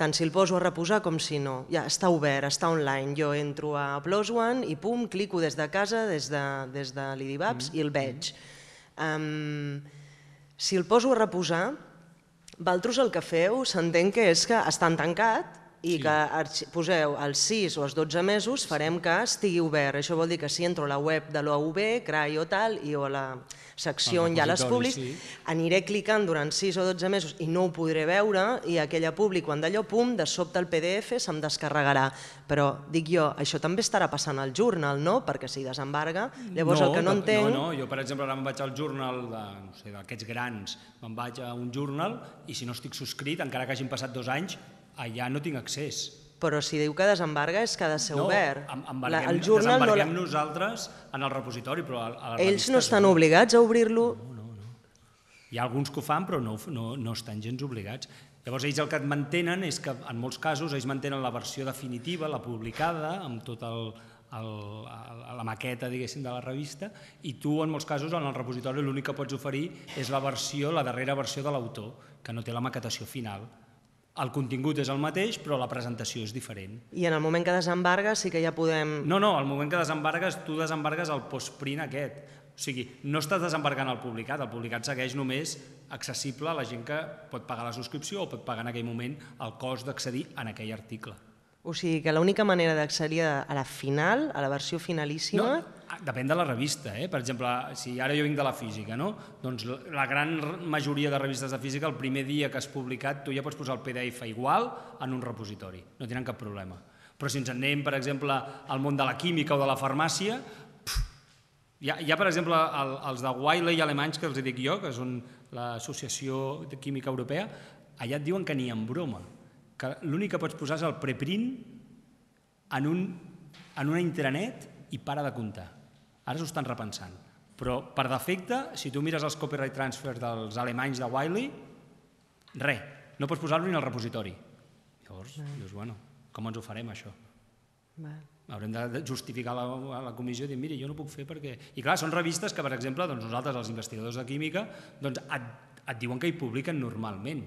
Tant si el poso a reposar com si no. Ja està obert, està online. Jo entro a Plus One i pum, clico des de casa, des de, des de l'Idivaps mm i el mm. veig. Um, si el poso a reposar, Valtros el que feu s'entén que és que estan tancats i sí. que poseu els 6 o els 12 mesos, farem que estigui obert. Això vol dir que si entro a la web de l'OUB, CRAI o tal, i o a la secció on hi ha les públics, sí. aniré clicant durant 6 o 12 mesos i no ho podré veure, i aquella públic, quan d'allò, pum, de sobte el PDF se'm descarregarà. Però, dic jo, això també estarà passant al Journal, no? Perquè si desembarga, llavors no, el que no entenc... No, no, jo per exemple ara em vaig al Journal d'aquests no sé, grans, me'n vaig a un Journal i si no estic subscrit, encara que hagin passat dos anys, allà no tinc accés. Però si diu que desembarga és que ha de ser no, obert. el journal no la... nosaltres en el repositori, però... A, a Ells no estan no. obligats a obrir-lo? No, no, no. Hi ha alguns que ho fan, però no, no, no estan gens obligats. Llavors ells el que et mantenen és que en molts casos ells mantenen la versió definitiva, la publicada, amb tot el, el, el la maqueta diguéssim de la revista i tu en molts casos en el repositori l'únic que pots oferir és la versió, la darrera versió de l'autor, que no té la maquetació final el contingut és el mateix, però la presentació és diferent. I en el moment que desembargues sí que ja podem... No, no, el moment que desembargues, tu desembargues el postprint aquest. O sigui, no estàs desembargant el publicat, el publicat segueix només accessible a la gent que pot pagar la subscripció o pot pagar en aquell moment el cost d'accedir en aquell article. O sigui que l'única manera d'accedir a la final, a la versió finalíssima... No, Ah, depèn de la revista, eh? per exemple, si ara jo vinc de la física, no? doncs la gran majoria de revistes de física, el primer dia que has publicat, tu ja pots posar el PDF igual en un repositori, no tenen cap problema. Però si ens en anem, per exemple, al món de la química o de la farmàcia, pff, hi, ha, hi ha, per exemple, el, els de Wiley alemanys, que els dic jo, que és l'Associació de Química Europea, allà et diuen que ni en broma, que l'únic que pots posar és el preprint en, un, en una intranet i para de comptar Ara s'ho estan repensant. Però per defecte, si tu mires els copyright transfers dels alemanys de Wiley, res, no pots posar-lo ni al repositori. Llavors, Val. dius, bueno, com ens ho farem, això? Val. Haurem de justificar la, la comissió i dir, mira, jo no puc fer perquè... I clar, són revistes que, per exemple, doncs nosaltres, els investigadors de química, doncs et, et diuen que hi publiquen normalment.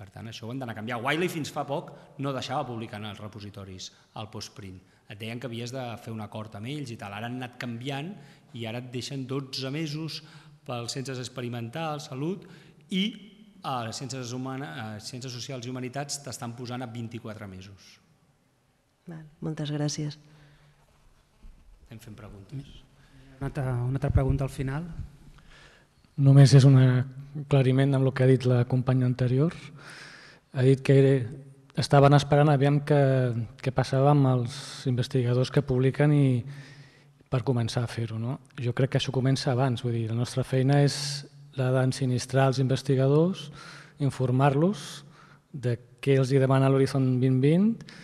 Per tant, això ho hem d'anar a canviar. Wiley fins fa poc no deixava publicar en els repositoris el postprint et deien que havies de fer un acord amb ells i tal. Ara han anat canviant i ara et deixen 12 mesos pels centres experimentals, salut, i a eh, les ciències, humanes, eh, ciències socials i humanitats t'estan posant a 24 mesos. Val, moltes gràcies. Estem fent preguntes. Una altra, una altra pregunta al final. Només és un aclariment amb el que ha dit la companya anterior. Ha dit que era estaven esperant aviam què passava amb els investigadors que publiquen i per començar a fer-ho. No? Jo crec que això comença abans, vull dir, la nostra feina és la d'ensinistrar els investigadors, informar-los de què els hi demana l'Horizon 2020,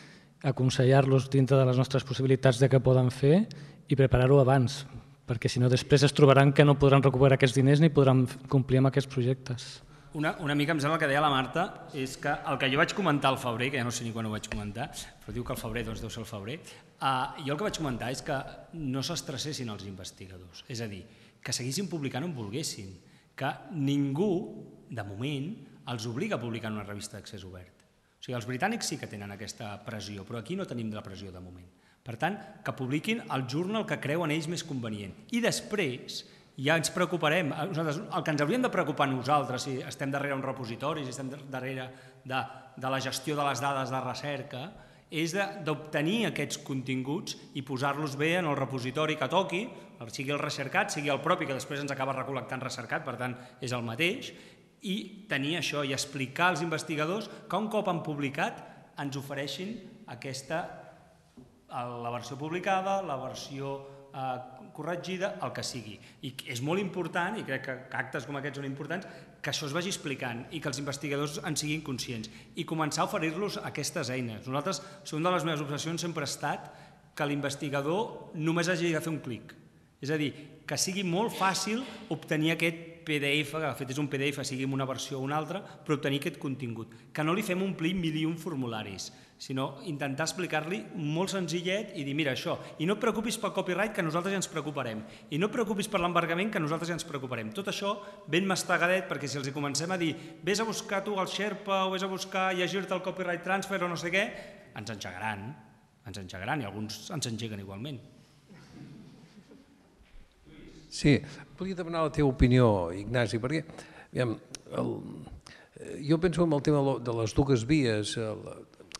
aconsellar-los dintre de les nostres possibilitats de què poden fer i preparar-ho abans, perquè si no després es trobaran que no podran recuperar aquests diners ni podran complir amb aquests projectes. Una, una mica em sembla que deia la Marta és que el que jo vaig comentar al febrer, que ja no sé ni quan ho vaig comentar, però diu que el febrer doncs deu ser el febrer, uh, jo el que vaig comentar és que no s'estressessin els investigadors, és a dir, que seguissin publicant on volguessin, que ningú, de moment, els obliga a publicar en una revista d'accés obert. O sigui, els britànics sí que tenen aquesta pressió, però aquí no tenim la pressió de moment. Per tant, que publiquin el journal que creuen ells més convenient. I després, ja ens preocuparem. Eh, nosaltres, el que ens hauríem de preocupar nosaltres, si estem darrere un repositori, si estem darrere de, de la gestió de les dades de recerca, és d'obtenir aquests continguts i posar-los bé en el repositori que toqui, sigui el recercat, sigui el propi, que després ens acaba recol·lectant recercat, per tant és el mateix, i tenir això i explicar als investigadors que un cop han publicat ens ofereixin aquesta, eh, la versió publicada, la versió eh, corregida, el que sigui. I és molt important, i crec que actes com aquests són importants, que això es vagi explicant i que els investigadors en siguin conscients i començar a oferir-los aquestes eines. Nosaltres, una de les meves obsessions sempre ha estat que l'investigador només hagi de fer un clic. És a dir, que sigui molt fàcil obtenir aquest PDF, que de fet és un PDF, sigui en una versió o una altra, però obtenir aquest contingut. Que no li fem omplir mil i un formularis, sinó intentar explicar-li molt senzillet i dir, mira, això, i no et preocupis pel copyright, que nosaltres ja ens preocuparem, i no et preocupis per l'embargament, que nosaltres ja ens preocuparem. Tot això ben mastegadet, perquè si els hi comencem a dir vés a buscar tu el Sherpa, o vés a buscar llegir-te el copyright transfer o no sé què, ens engegaran, ens engegaran, i alguns ens engeguen igualment. Sí, volia demanar la teva opinió, Ignasi, perquè aviam, el, eh, jo penso en el tema de les dues vies, el,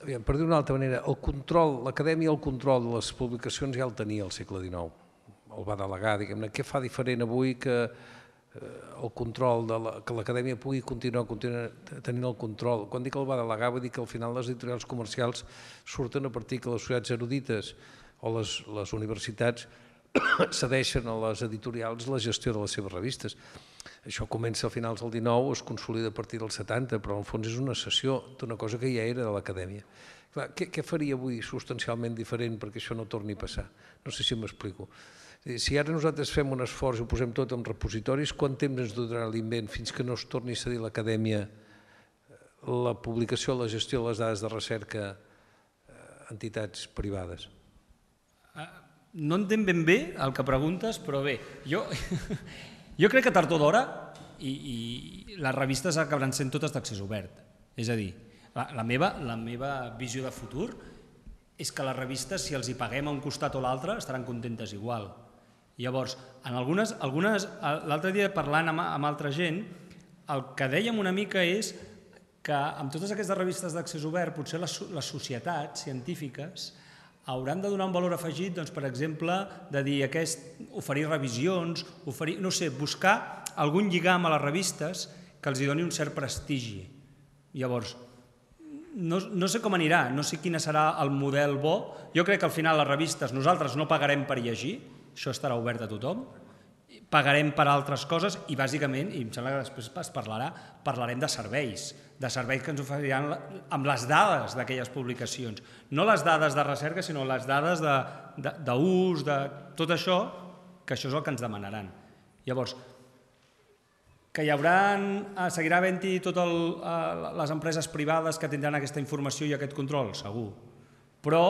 per dir d'una altra manera, el control, l'acadèmia, el control de les publicacions ja el tenia al segle XIX, el va delegar, diguem-ne, què fa diferent avui que eh, el control, de la, que l'acadèmia pugui continuar, continuar tenint el control. Quan dic que el va delegar, vull dir que al final les editorials comercials surten a partir que les societats erudites o les, les universitats cedeixen a les editorials la gestió de les seves revistes. Això comença a finals del 19, es consolida a partir del 70, però en fons és una sessió d'una cosa que ja era de l'acadèmia. què, què faria avui substancialment diferent perquè això no torni a passar? No sé si m'explico. Eh, si ara nosaltres fem un esforç i ho posem tot en repositoris, quant temps ens durarà l'invent fins que no es torni a cedir l'acadèmia eh, la publicació, la gestió de les dades de recerca a eh, entitats privades? Ah, no entenc ben bé el que preguntes, però bé, jo... Jo crec que tard o d'hora i, i les revistes acabaran sent totes d'accés obert. És a dir, la, la, meva, la meva visió de futur és que les revistes, si els hi paguem a un costat o l'altre, estaran contentes igual. Llavors, en algunes, algunes l'altre dia parlant amb, amb altra gent, el que dèiem una mica és que amb totes aquestes revistes d'accés obert, potser les, les societats científiques hauran de donar un valor afegit, doncs, per exemple, de dir aquest, oferir revisions, oferir, no sé, buscar algun lligam a les revistes que els doni un cert prestigi. Llavors, no, no sé com anirà, no sé quin serà el model bo. Jo crec que al final les revistes nosaltres no pagarem per llegir, això estarà obert a tothom, pagarem per altres coses i bàsicament, i em sembla que després es parlarà, parlarem de serveis, de serveis que ens oferiran amb les dades d'aquelles publicacions. No les dades de recerca, sinó les dades d'ús, de, de, de tot això, que això és el que ens demanaran. Llavors, que hi haurà, eh, seguirà havent-hi totes eh, les empreses privades que tindran aquesta informació i aquest control, segur. Però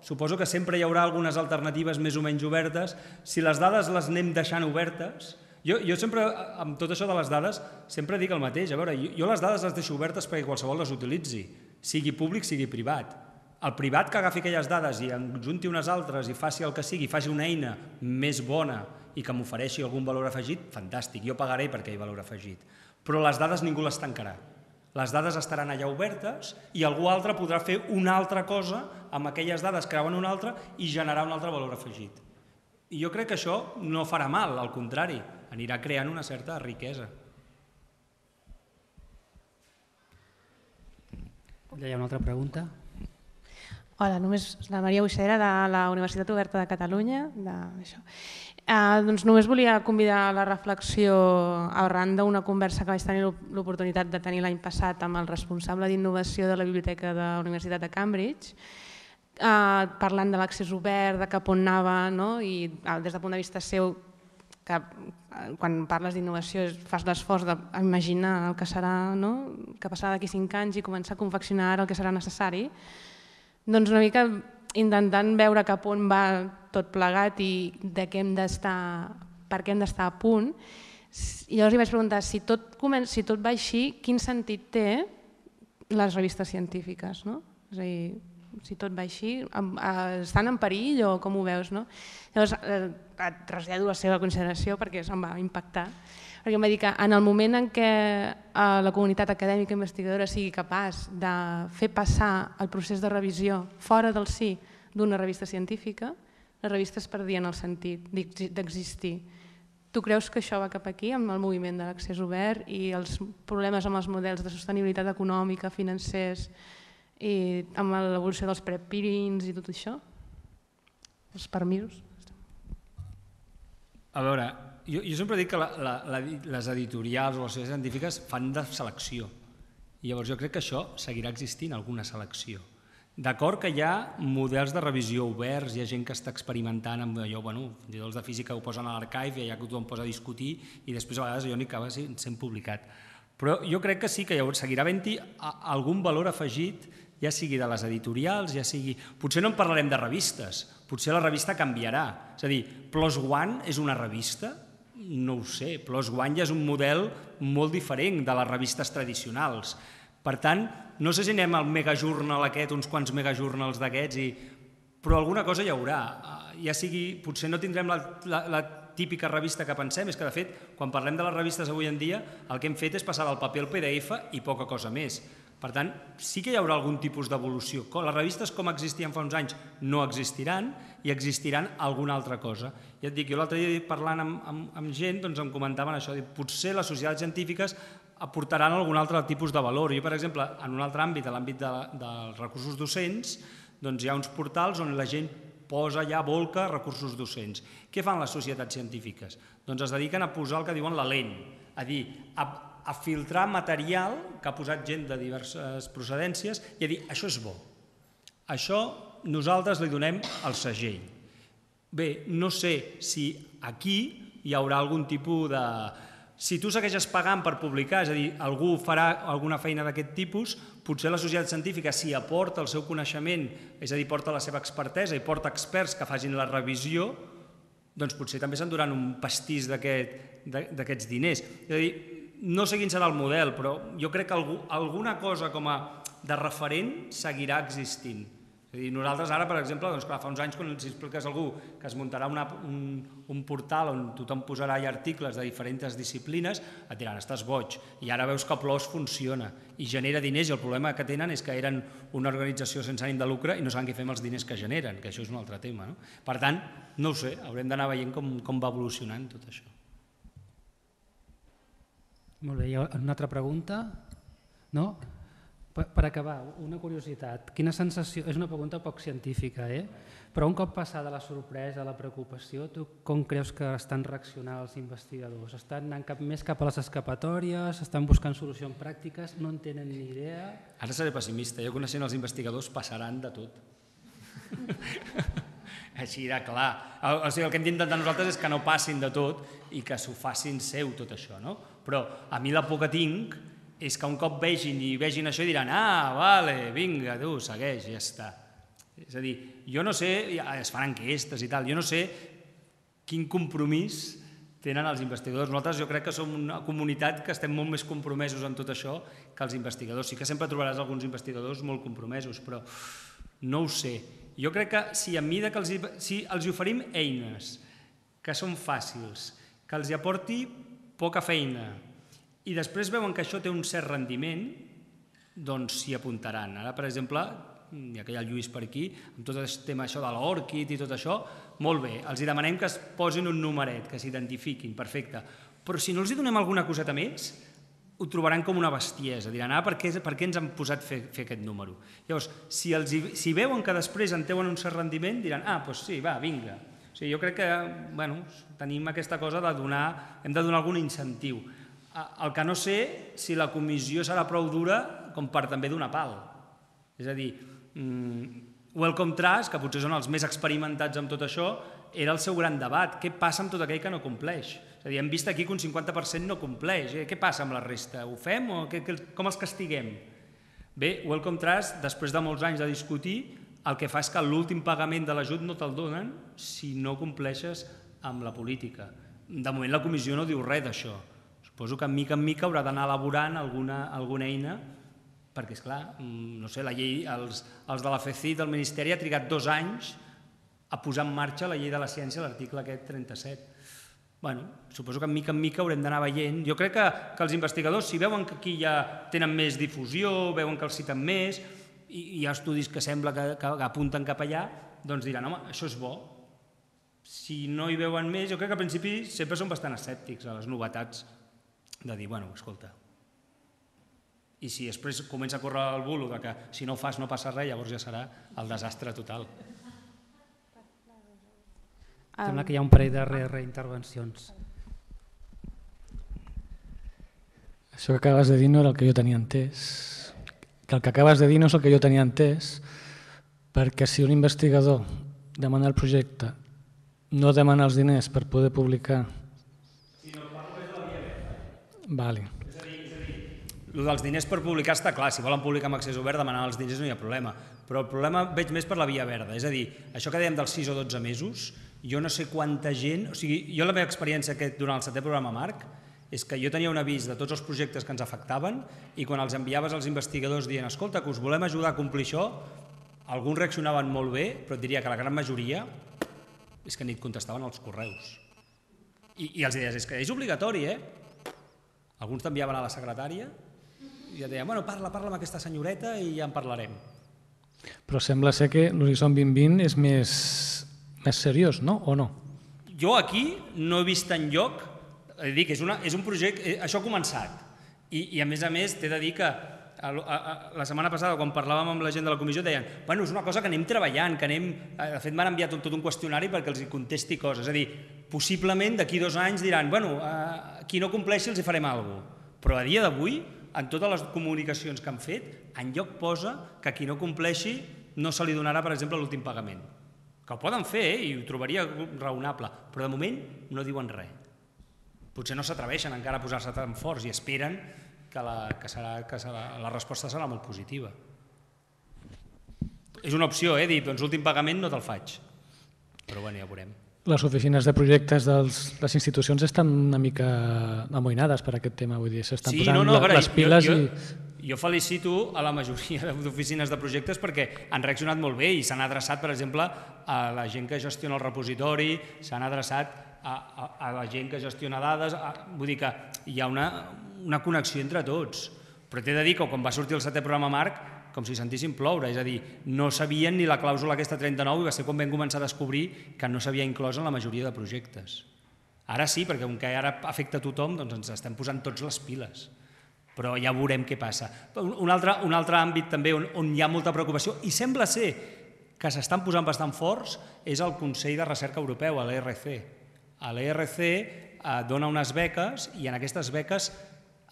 Suposo que sempre hi haurà algunes alternatives més o menys obertes. Si les dades les anem deixant obertes, jo, jo sempre, amb tot això de les dades, sempre dic el mateix. A veure, jo, jo les dades les deixo obertes perquè qualsevol les utilitzi, sigui públic, sigui privat. El privat que agafi aquelles dades i en junti unes altres i faci el que sigui, faci una eina més bona i que m'ofereixi algun valor afegit, fantàstic, jo pagaré perquè hi ha valor afegit. Però les dades ningú les tancarà. Les dades estaran allà obertes i algú altre podrà fer una altra cosa amb aquelles dades, creuen una altra i generar un altre valor afegit. I jo crec que això no farà mal, al contrari, anirà creant una certa riquesa. Ja hi ha una altra pregunta. Hola, només la Maria Buixera de la Universitat Oberta de Catalunya. De... Això. Eh, doncs només volia convidar a la reflexió arran d'una conversa que vaig tenir l'oportunitat de tenir l'any passat amb el responsable d'innovació de la Biblioteca de la Universitat de Cambridge, eh, parlant de l'accés obert, de cap on anava, no? i ah, des del punt de vista seu, que eh, quan parles d'innovació fas l'esforç d'imaginar el que serà, no? que passarà d'aquí cinc anys i començar a confeccionar ara el que serà necessari, doncs una mica intentant veure cap on va tot plegat i de què hem d'estar, per què hem d'estar a punt. I llavors li vaig preguntar si tot, comença, si tot va així, quin sentit té les revistes científiques? No? És a dir, si tot va així, eh, estan en perill o com ho veus? No? Llavors eh, et trasllado la seva consideració perquè se'm va impactar perquè em va dir que en el moment en què eh, la comunitat acadèmica investigadora sigui capaç de fer passar el procés de revisió fora del sí d'una revista científica, les revistes perdien el sentit d'existir. Tu creus que això va cap aquí, amb el moviment de l'accés obert i els problemes amb els models de sostenibilitat econòmica, financers, i amb l'evolució dels prepirins i tot això? Els permisos? A veure, jo, jo sempre dic que la, la, la, les editorials o les societats científiques fan de selecció. I llavors jo crec que això seguirà existint, alguna selecció. D'acord que hi ha models de revisió oberts, hi ha gent que està experimentant amb allò, bueno, els de física ho posen a l'archive i allà tothom posa a discutir i després a vegades allò ni acaba sent publicat. Però jo crec que sí que llavors seguirà havent-hi algun valor afegit ja sigui de les editorials, ja sigui... Potser no en parlarem de revistes, potser la revista canviarà. És a dir, Plus One és una revista? No ho sé. Plus One ja és un model molt diferent de les revistes tradicionals. Per tant, no sé si anem al megajournal aquest, uns quants megajournals d'aquests, i... però alguna cosa hi haurà. Eh, ja sigui, potser no tindrem la, la, la típica revista que pensem, és que de fet, quan parlem de les revistes avui en dia, el que hem fet és passar del paper al PDF i poca cosa més. Per tant, sí que hi haurà algun tipus d'evolució. Les revistes com existien fa uns anys no existiran i existiran alguna altra cosa. Ja et dic, jo l'altre dia parlant amb, amb, amb gent doncs em comentaven això, dic, potser les societats científiques aportaran algun altre tipus de valor. Jo, per exemple, en un altre àmbit, a l'àmbit de, dels recursos docents, doncs hi ha uns portals on la gent posa ja, volca recursos docents. Què fan les societats científiques? Doncs es dediquen a posar el que diuen la lent, a dir, a, a filtrar material que ha posat gent de diverses procedències i a dir, això és bo, això nosaltres li donem el segell. Bé, no sé si aquí hi haurà algun tipus de si tu segueixes pagant per publicar, és a dir, algú farà alguna feina d'aquest tipus, potser la societat científica si aporta el seu coneixement, és a dir, porta la seva expertesa i porta experts que facin la revisió, doncs potser també s'enduran un pastís d'aquests aquest, diners. És a dir, no sé quin serà el model, però jo crec que algú, alguna cosa com a de referent seguirà existint. I nosaltres ara, per exemple, doncs, clar, fa uns anys quan si expliques a algú que es muntarà una, un, un portal on tothom posarà hi articles de diferents disciplines, et diran, estàs boig, i ara veus que PLOS funciona i genera diners, i el problema que tenen és que eren una organització sense ànim de lucre i no saben què fem els diners que generen, que això és un altre tema. No? Per tant, no ho sé, haurem d'anar veient com, com va evolucionant tot això. Molt bé, hi ha una altra pregunta? No? Per, per acabar, una curiositat. Quina sensació... És una pregunta poc científica, eh? Però un cop passada la sorpresa, la preocupació, tu com creus que estan reaccionant els investigadors? Estan anant cap, més cap a les escapatòries? Estan buscant solucions pràctiques? No en tenen ni idea? Ara seré pessimista. Jo coneixent els investigadors passaran de tot. Així de clar. El, o sigui, el que hem d'intentar nosaltres és que no passin de tot i que s'ho facin seu tot això, no? Però a mi la por que tinc és que un cop vegin i vegin això i diran ah, vale, vinga, tu, segueix, ja està. És a dir, jo no sé, es fan enquestes i tal, jo no sé quin compromís tenen els investigadors. Nosaltres jo crec que som una comunitat que estem molt més compromesos en tot això que els investigadors. Sí que sempre trobaràs alguns investigadors molt compromesos, però no ho sé. Jo crec que si a mida que els, si els oferim eines que són fàcils, que els hi aporti poca feina, i després veuen que això té un cert rendiment, doncs s'hi apuntaran. Ara, per exemple, hi ha aquell Lluís per aquí, amb tot el tema això de l'Orquid i tot això, molt bé, els hi demanem que es posin un numeret, que s'identifiquin, perfecte. Però si no els hi donem alguna coseta més, ho trobaran com una bestiesa. Diran, ah, per què, per què ens han posat fer, fer aquest número? Llavors, si, els, si veuen que després en teuen un cert rendiment, diran, ah, doncs sí, va, vinga. O sigui, jo crec que bueno, tenim aquesta cosa de donar, hem de donar algun incentiu. El que no sé si la comissió serà prou dura com per també donar pal. És a dir, mm, Welcome Trust, que potser són els més experimentats amb tot això, era el seu gran debat. Què passa amb tot aquell que no compleix? És a dir, hem vist aquí que un 50% no compleix. Eh? Què passa amb la resta? Ho fem o que, que, com els castiguem? Bé, Welcome Trust, després de molts anys de discutir, el que fa és que l'últim pagament de l'ajut no te'l donen si no compleixes amb la política. De moment la comissió no diu res d'això. Suposo que mica en mica haurà d'anar elaborant alguna, alguna eina perquè, és clar, mm, no sé, la llei, els, els de la FECI del Ministeri ha trigat dos anys a posar en marxa la llei de la ciència, l'article aquest 37 bueno, suposo que en mica en mica haurem d'anar veient. Jo crec que, que els investigadors, si veuen que aquí ja tenen més difusió, veuen que els citen més, i hi ha estudis que sembla que, que, que apunten cap allà, doncs diran, home, això és bo. Si no hi veuen més, jo crec que al principi sempre són bastant escèptics a les novetats de dir, bueno, escolta, i si després comença a córrer el bulo de que si no ho fas no passa res, llavors ja serà el desastre total. Um, Sembla que hi ha un parell de re reintervencions. Això que acabes de dir no era el que jo tenia entès. Que el que acabes de dir no és el que jo tenia entès, perquè si un investigador demana el projecte, no demana els diners per poder publicar Vale. És a dir, és a dir el dels diners per publicar està clar, si volen publicar amb accés obert demanar els diners no hi ha problema, però el problema veig més per la via verda, és a dir, això que dèiem dels 6 o 12 mesos, jo no sé quanta gent, o sigui, jo la meva experiència que durant el setè programa Marc, és que jo tenia un avís de tots els projectes que ens afectaven i quan els enviaves als investigadors dient escolta, que us volem ajudar a complir això, alguns reaccionaven molt bé, però et diria que la gran majoria és que ni et contestaven els correus. I, i els deies, és que és obligatori, eh? Alguns t'enviaven a la secretària i et deien, bueno, parla, parla amb aquesta senyoreta i ja en parlarem. Però sembla ser que l'Horizon 2020 és més, més seriós, no? O no? Jo aquí no he vist en lloc, és, una, és un projecte, eh, això ha començat, i, i a més a més t'he de dir que a, la setmana passada, quan parlàvem amb la gent de la comissió, deien, bueno, és una cosa que anem treballant, que anem... Eh, de fet, m'han enviat tot, un qüestionari perquè els hi contesti coses. És a dir, possiblement d'aquí dos anys diran, bueno, a eh, qui no compleixi els hi farem alguna cosa. Però a dia d'avui, en totes les comunicacions que han fet, en lloc posa que qui no compleixi no se li donarà, per exemple, l'últim pagament. Que ho poden fer eh, i ho trobaria raonable, però de moment no diuen res. Potser no s'atreveixen encara a posar-se tan forts i esperen que, la, que, serà, que serà, la resposta serà molt positiva. És una opció, eh? dir, doncs l'últim pagament no te'l faig, però bueno, ja veurem. Les oficines de projectes de les institucions estan una mica amoïnades per aquest tema, vull dir, s'estan sí, posant no, no, veure, les piles jo, jo, i... Jo felicito a la majoria d'oficines de projectes perquè han reaccionat molt bé i s'han adreçat, per exemple, a la gent que gestiona el repositori, s'han adreçat a, a, a la gent que gestiona dades, a, vull dir que hi ha una, una connexió entre tots. Però t'he de dir que quan va sortir el setè programa Marc, com si sentíssim ploure, és a dir, no sabien ni la clàusula aquesta 39 i va ser quan vam començar a descobrir que no s'havia inclòs en la majoria de projectes. Ara sí, perquè com que ara afecta a tothom, doncs ens estem posant tots les piles però ja veurem què passa. Un altre, un altre àmbit també on, on hi ha molta preocupació, i sembla ser que s'estan posant bastant forts, és el Consell de Recerca Europeu, l'ERC. l'ERC eh, dona unes beques i en aquestes beques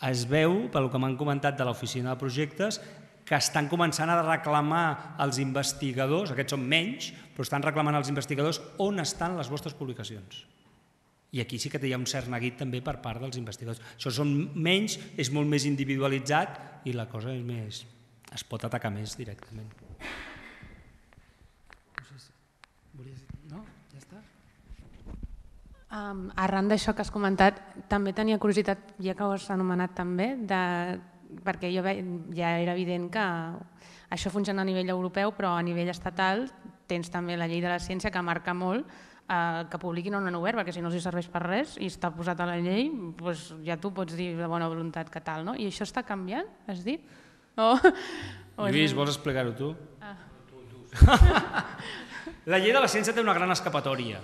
es veu, pel que m'han comentat de l'oficina de projectes, que estan començant a reclamar els investigadors, aquests són menys, però estan reclamant els investigadors on estan les vostres publicacions. I aquí sí que hi ha un cert neguit també per part dels investigadors. Això són menys, és molt més individualitzat i la cosa és més, es pot atacar més directament. Um, arran d'això que has comentat, també tenia curiositat, ja que ho has anomenat també, de, perquè jo ve, ja era evident que això funciona a nivell europeu, però a nivell estatal tens també la llei de la ciència que marca molt eh, que publiquin on han obert, perquè si no els serveix per res i està posat a la llei, doncs ja tu pots dir de bona voluntat que tal, no? I això està canviant, has dit? O, o Lluís, vols explicar-ho tu? Ah. tu, tu. la llei de la ciència té una gran escapatòria.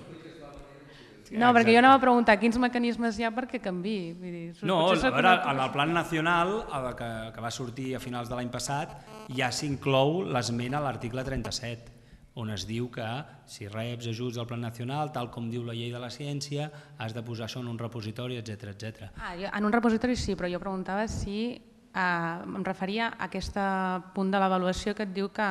No, perquè jo anava a preguntar quins mecanismes hi ha perquè canvi. Vull dir, no, a veure, en el plan nacional el que, que va sortir a finals de l'any passat ja s'inclou l'esmena a l'article 37 on es diu que si reps ajuts del Plan Nacional, tal com diu la llei de la ciència, has de posar això en un repositori, etc etc. Ah, jo, en un repositori sí, però jo preguntava si eh, em referia a aquest punt de l'avaluació que et diu que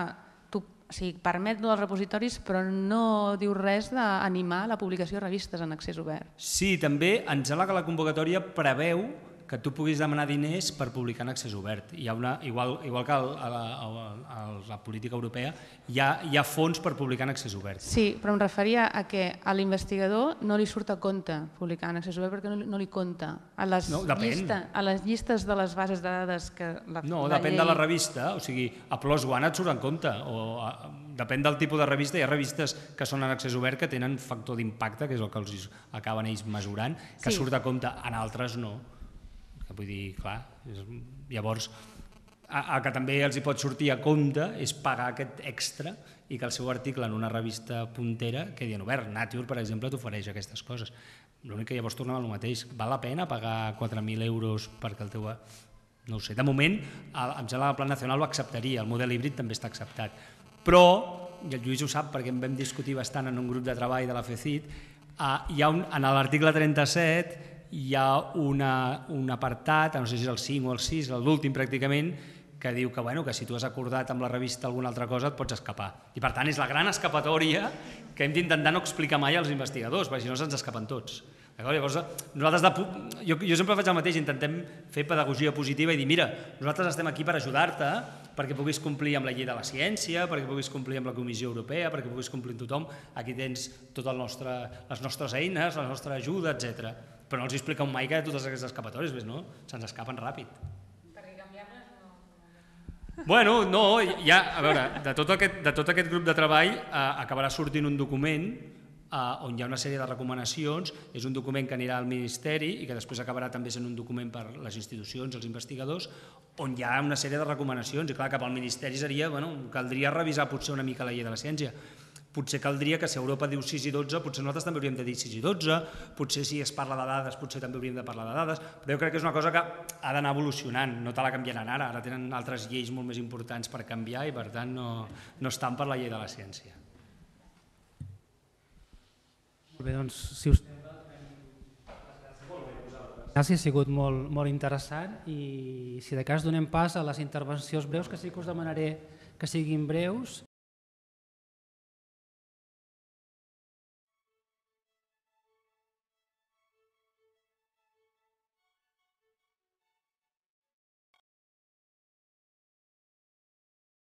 o sigui, permet dels repositoris, però no diu res d'animar la publicació de revistes en accés obert. Sí, també ens sembla que la convocatòria preveu que tu puguis demanar diners per publicar en accés obert. Hi ha una, igual, igual que a la, a la política europea, hi ha, hi ha fons per publicar en accés obert. Sí, però em referia a que a l'investigador no li surt a compte publicar en accés obert perquè no, li, no li compta. A les, no, llista, a les llistes de les bases de dades que la No, la depèn llei... de la revista, o sigui, a PLOS One et surt en compte, o a, depèn del tipus de revista, hi ha revistes que són en accés obert que tenen factor d'impacte, que és el que els acaben ells mesurant, que sí. surt a compte, en altres no. Vull dir, clar, és, llavors a, que també els hi pot sortir a compte és pagar aquest extra i que el seu article en una revista puntera quedi en obert. Nature, per exemple, t'ofereix aquestes coses. L'únic que llavors torna al mateix. Val la pena pagar 4.000 euros perquè el teu... No ho sé, de moment, em sembla que el Plan Nacional ho acceptaria, el model híbrid també està acceptat. Però, i el Lluís ho sap perquè en vam discutir bastant en un grup de treball de la FECIT, hi ha un, en l'article 37 hi ha una, un apartat, no sé si és el 5 o el 6, l'últim pràcticament, que diu que, bueno, que si tu has acordat amb la revista alguna altra cosa et pots escapar. I per tant és la gran escapatòria que hem d'intentar no explicar mai als investigadors, perquè si no se'ns escapen tots. Llavors, nosaltres de, jo, jo sempre faig el mateix, intentem fer pedagogia positiva i dir, mira, nosaltres estem aquí per ajudar-te perquè puguis complir amb la llei de la ciència, perquè puguis complir amb la Comissió Europea, perquè puguis complir amb tothom, aquí tens totes nostre, les nostres eines, la nostra ajuda, etcètera però no els expliqueu mai que totes aquestes escapatòries, ves, no? Se'ns escapen ràpid. no... Bueno, no, ja, a veure, de tot aquest, de tot aquest grup de treball eh, acabarà sortint un document eh, on hi ha una sèrie de recomanacions, és un document que anirà al Ministeri i que després acabarà també sent un document per les institucions, els investigadors, on hi ha una sèrie de recomanacions, i clar, cap al Ministeri seria, bueno, caldria revisar potser una mica la llei de la ciència, potser caldria que si Europa diu 6 i 12, potser nosaltres també hauríem de dir 6 i 12, potser si es parla de dades, potser també hauríem de parlar de dades, però jo crec que és una cosa que ha d'anar evolucionant, no te la canviaran ara, ara tenen altres lleis molt més importants per canviar i per tant no, no estan per la llei de la ciència. Molt bé, doncs, si us... Gràcies, ha sigut molt, molt interessant i si de cas donem pas a les intervencions breus, que sí que us demanaré que siguin breus,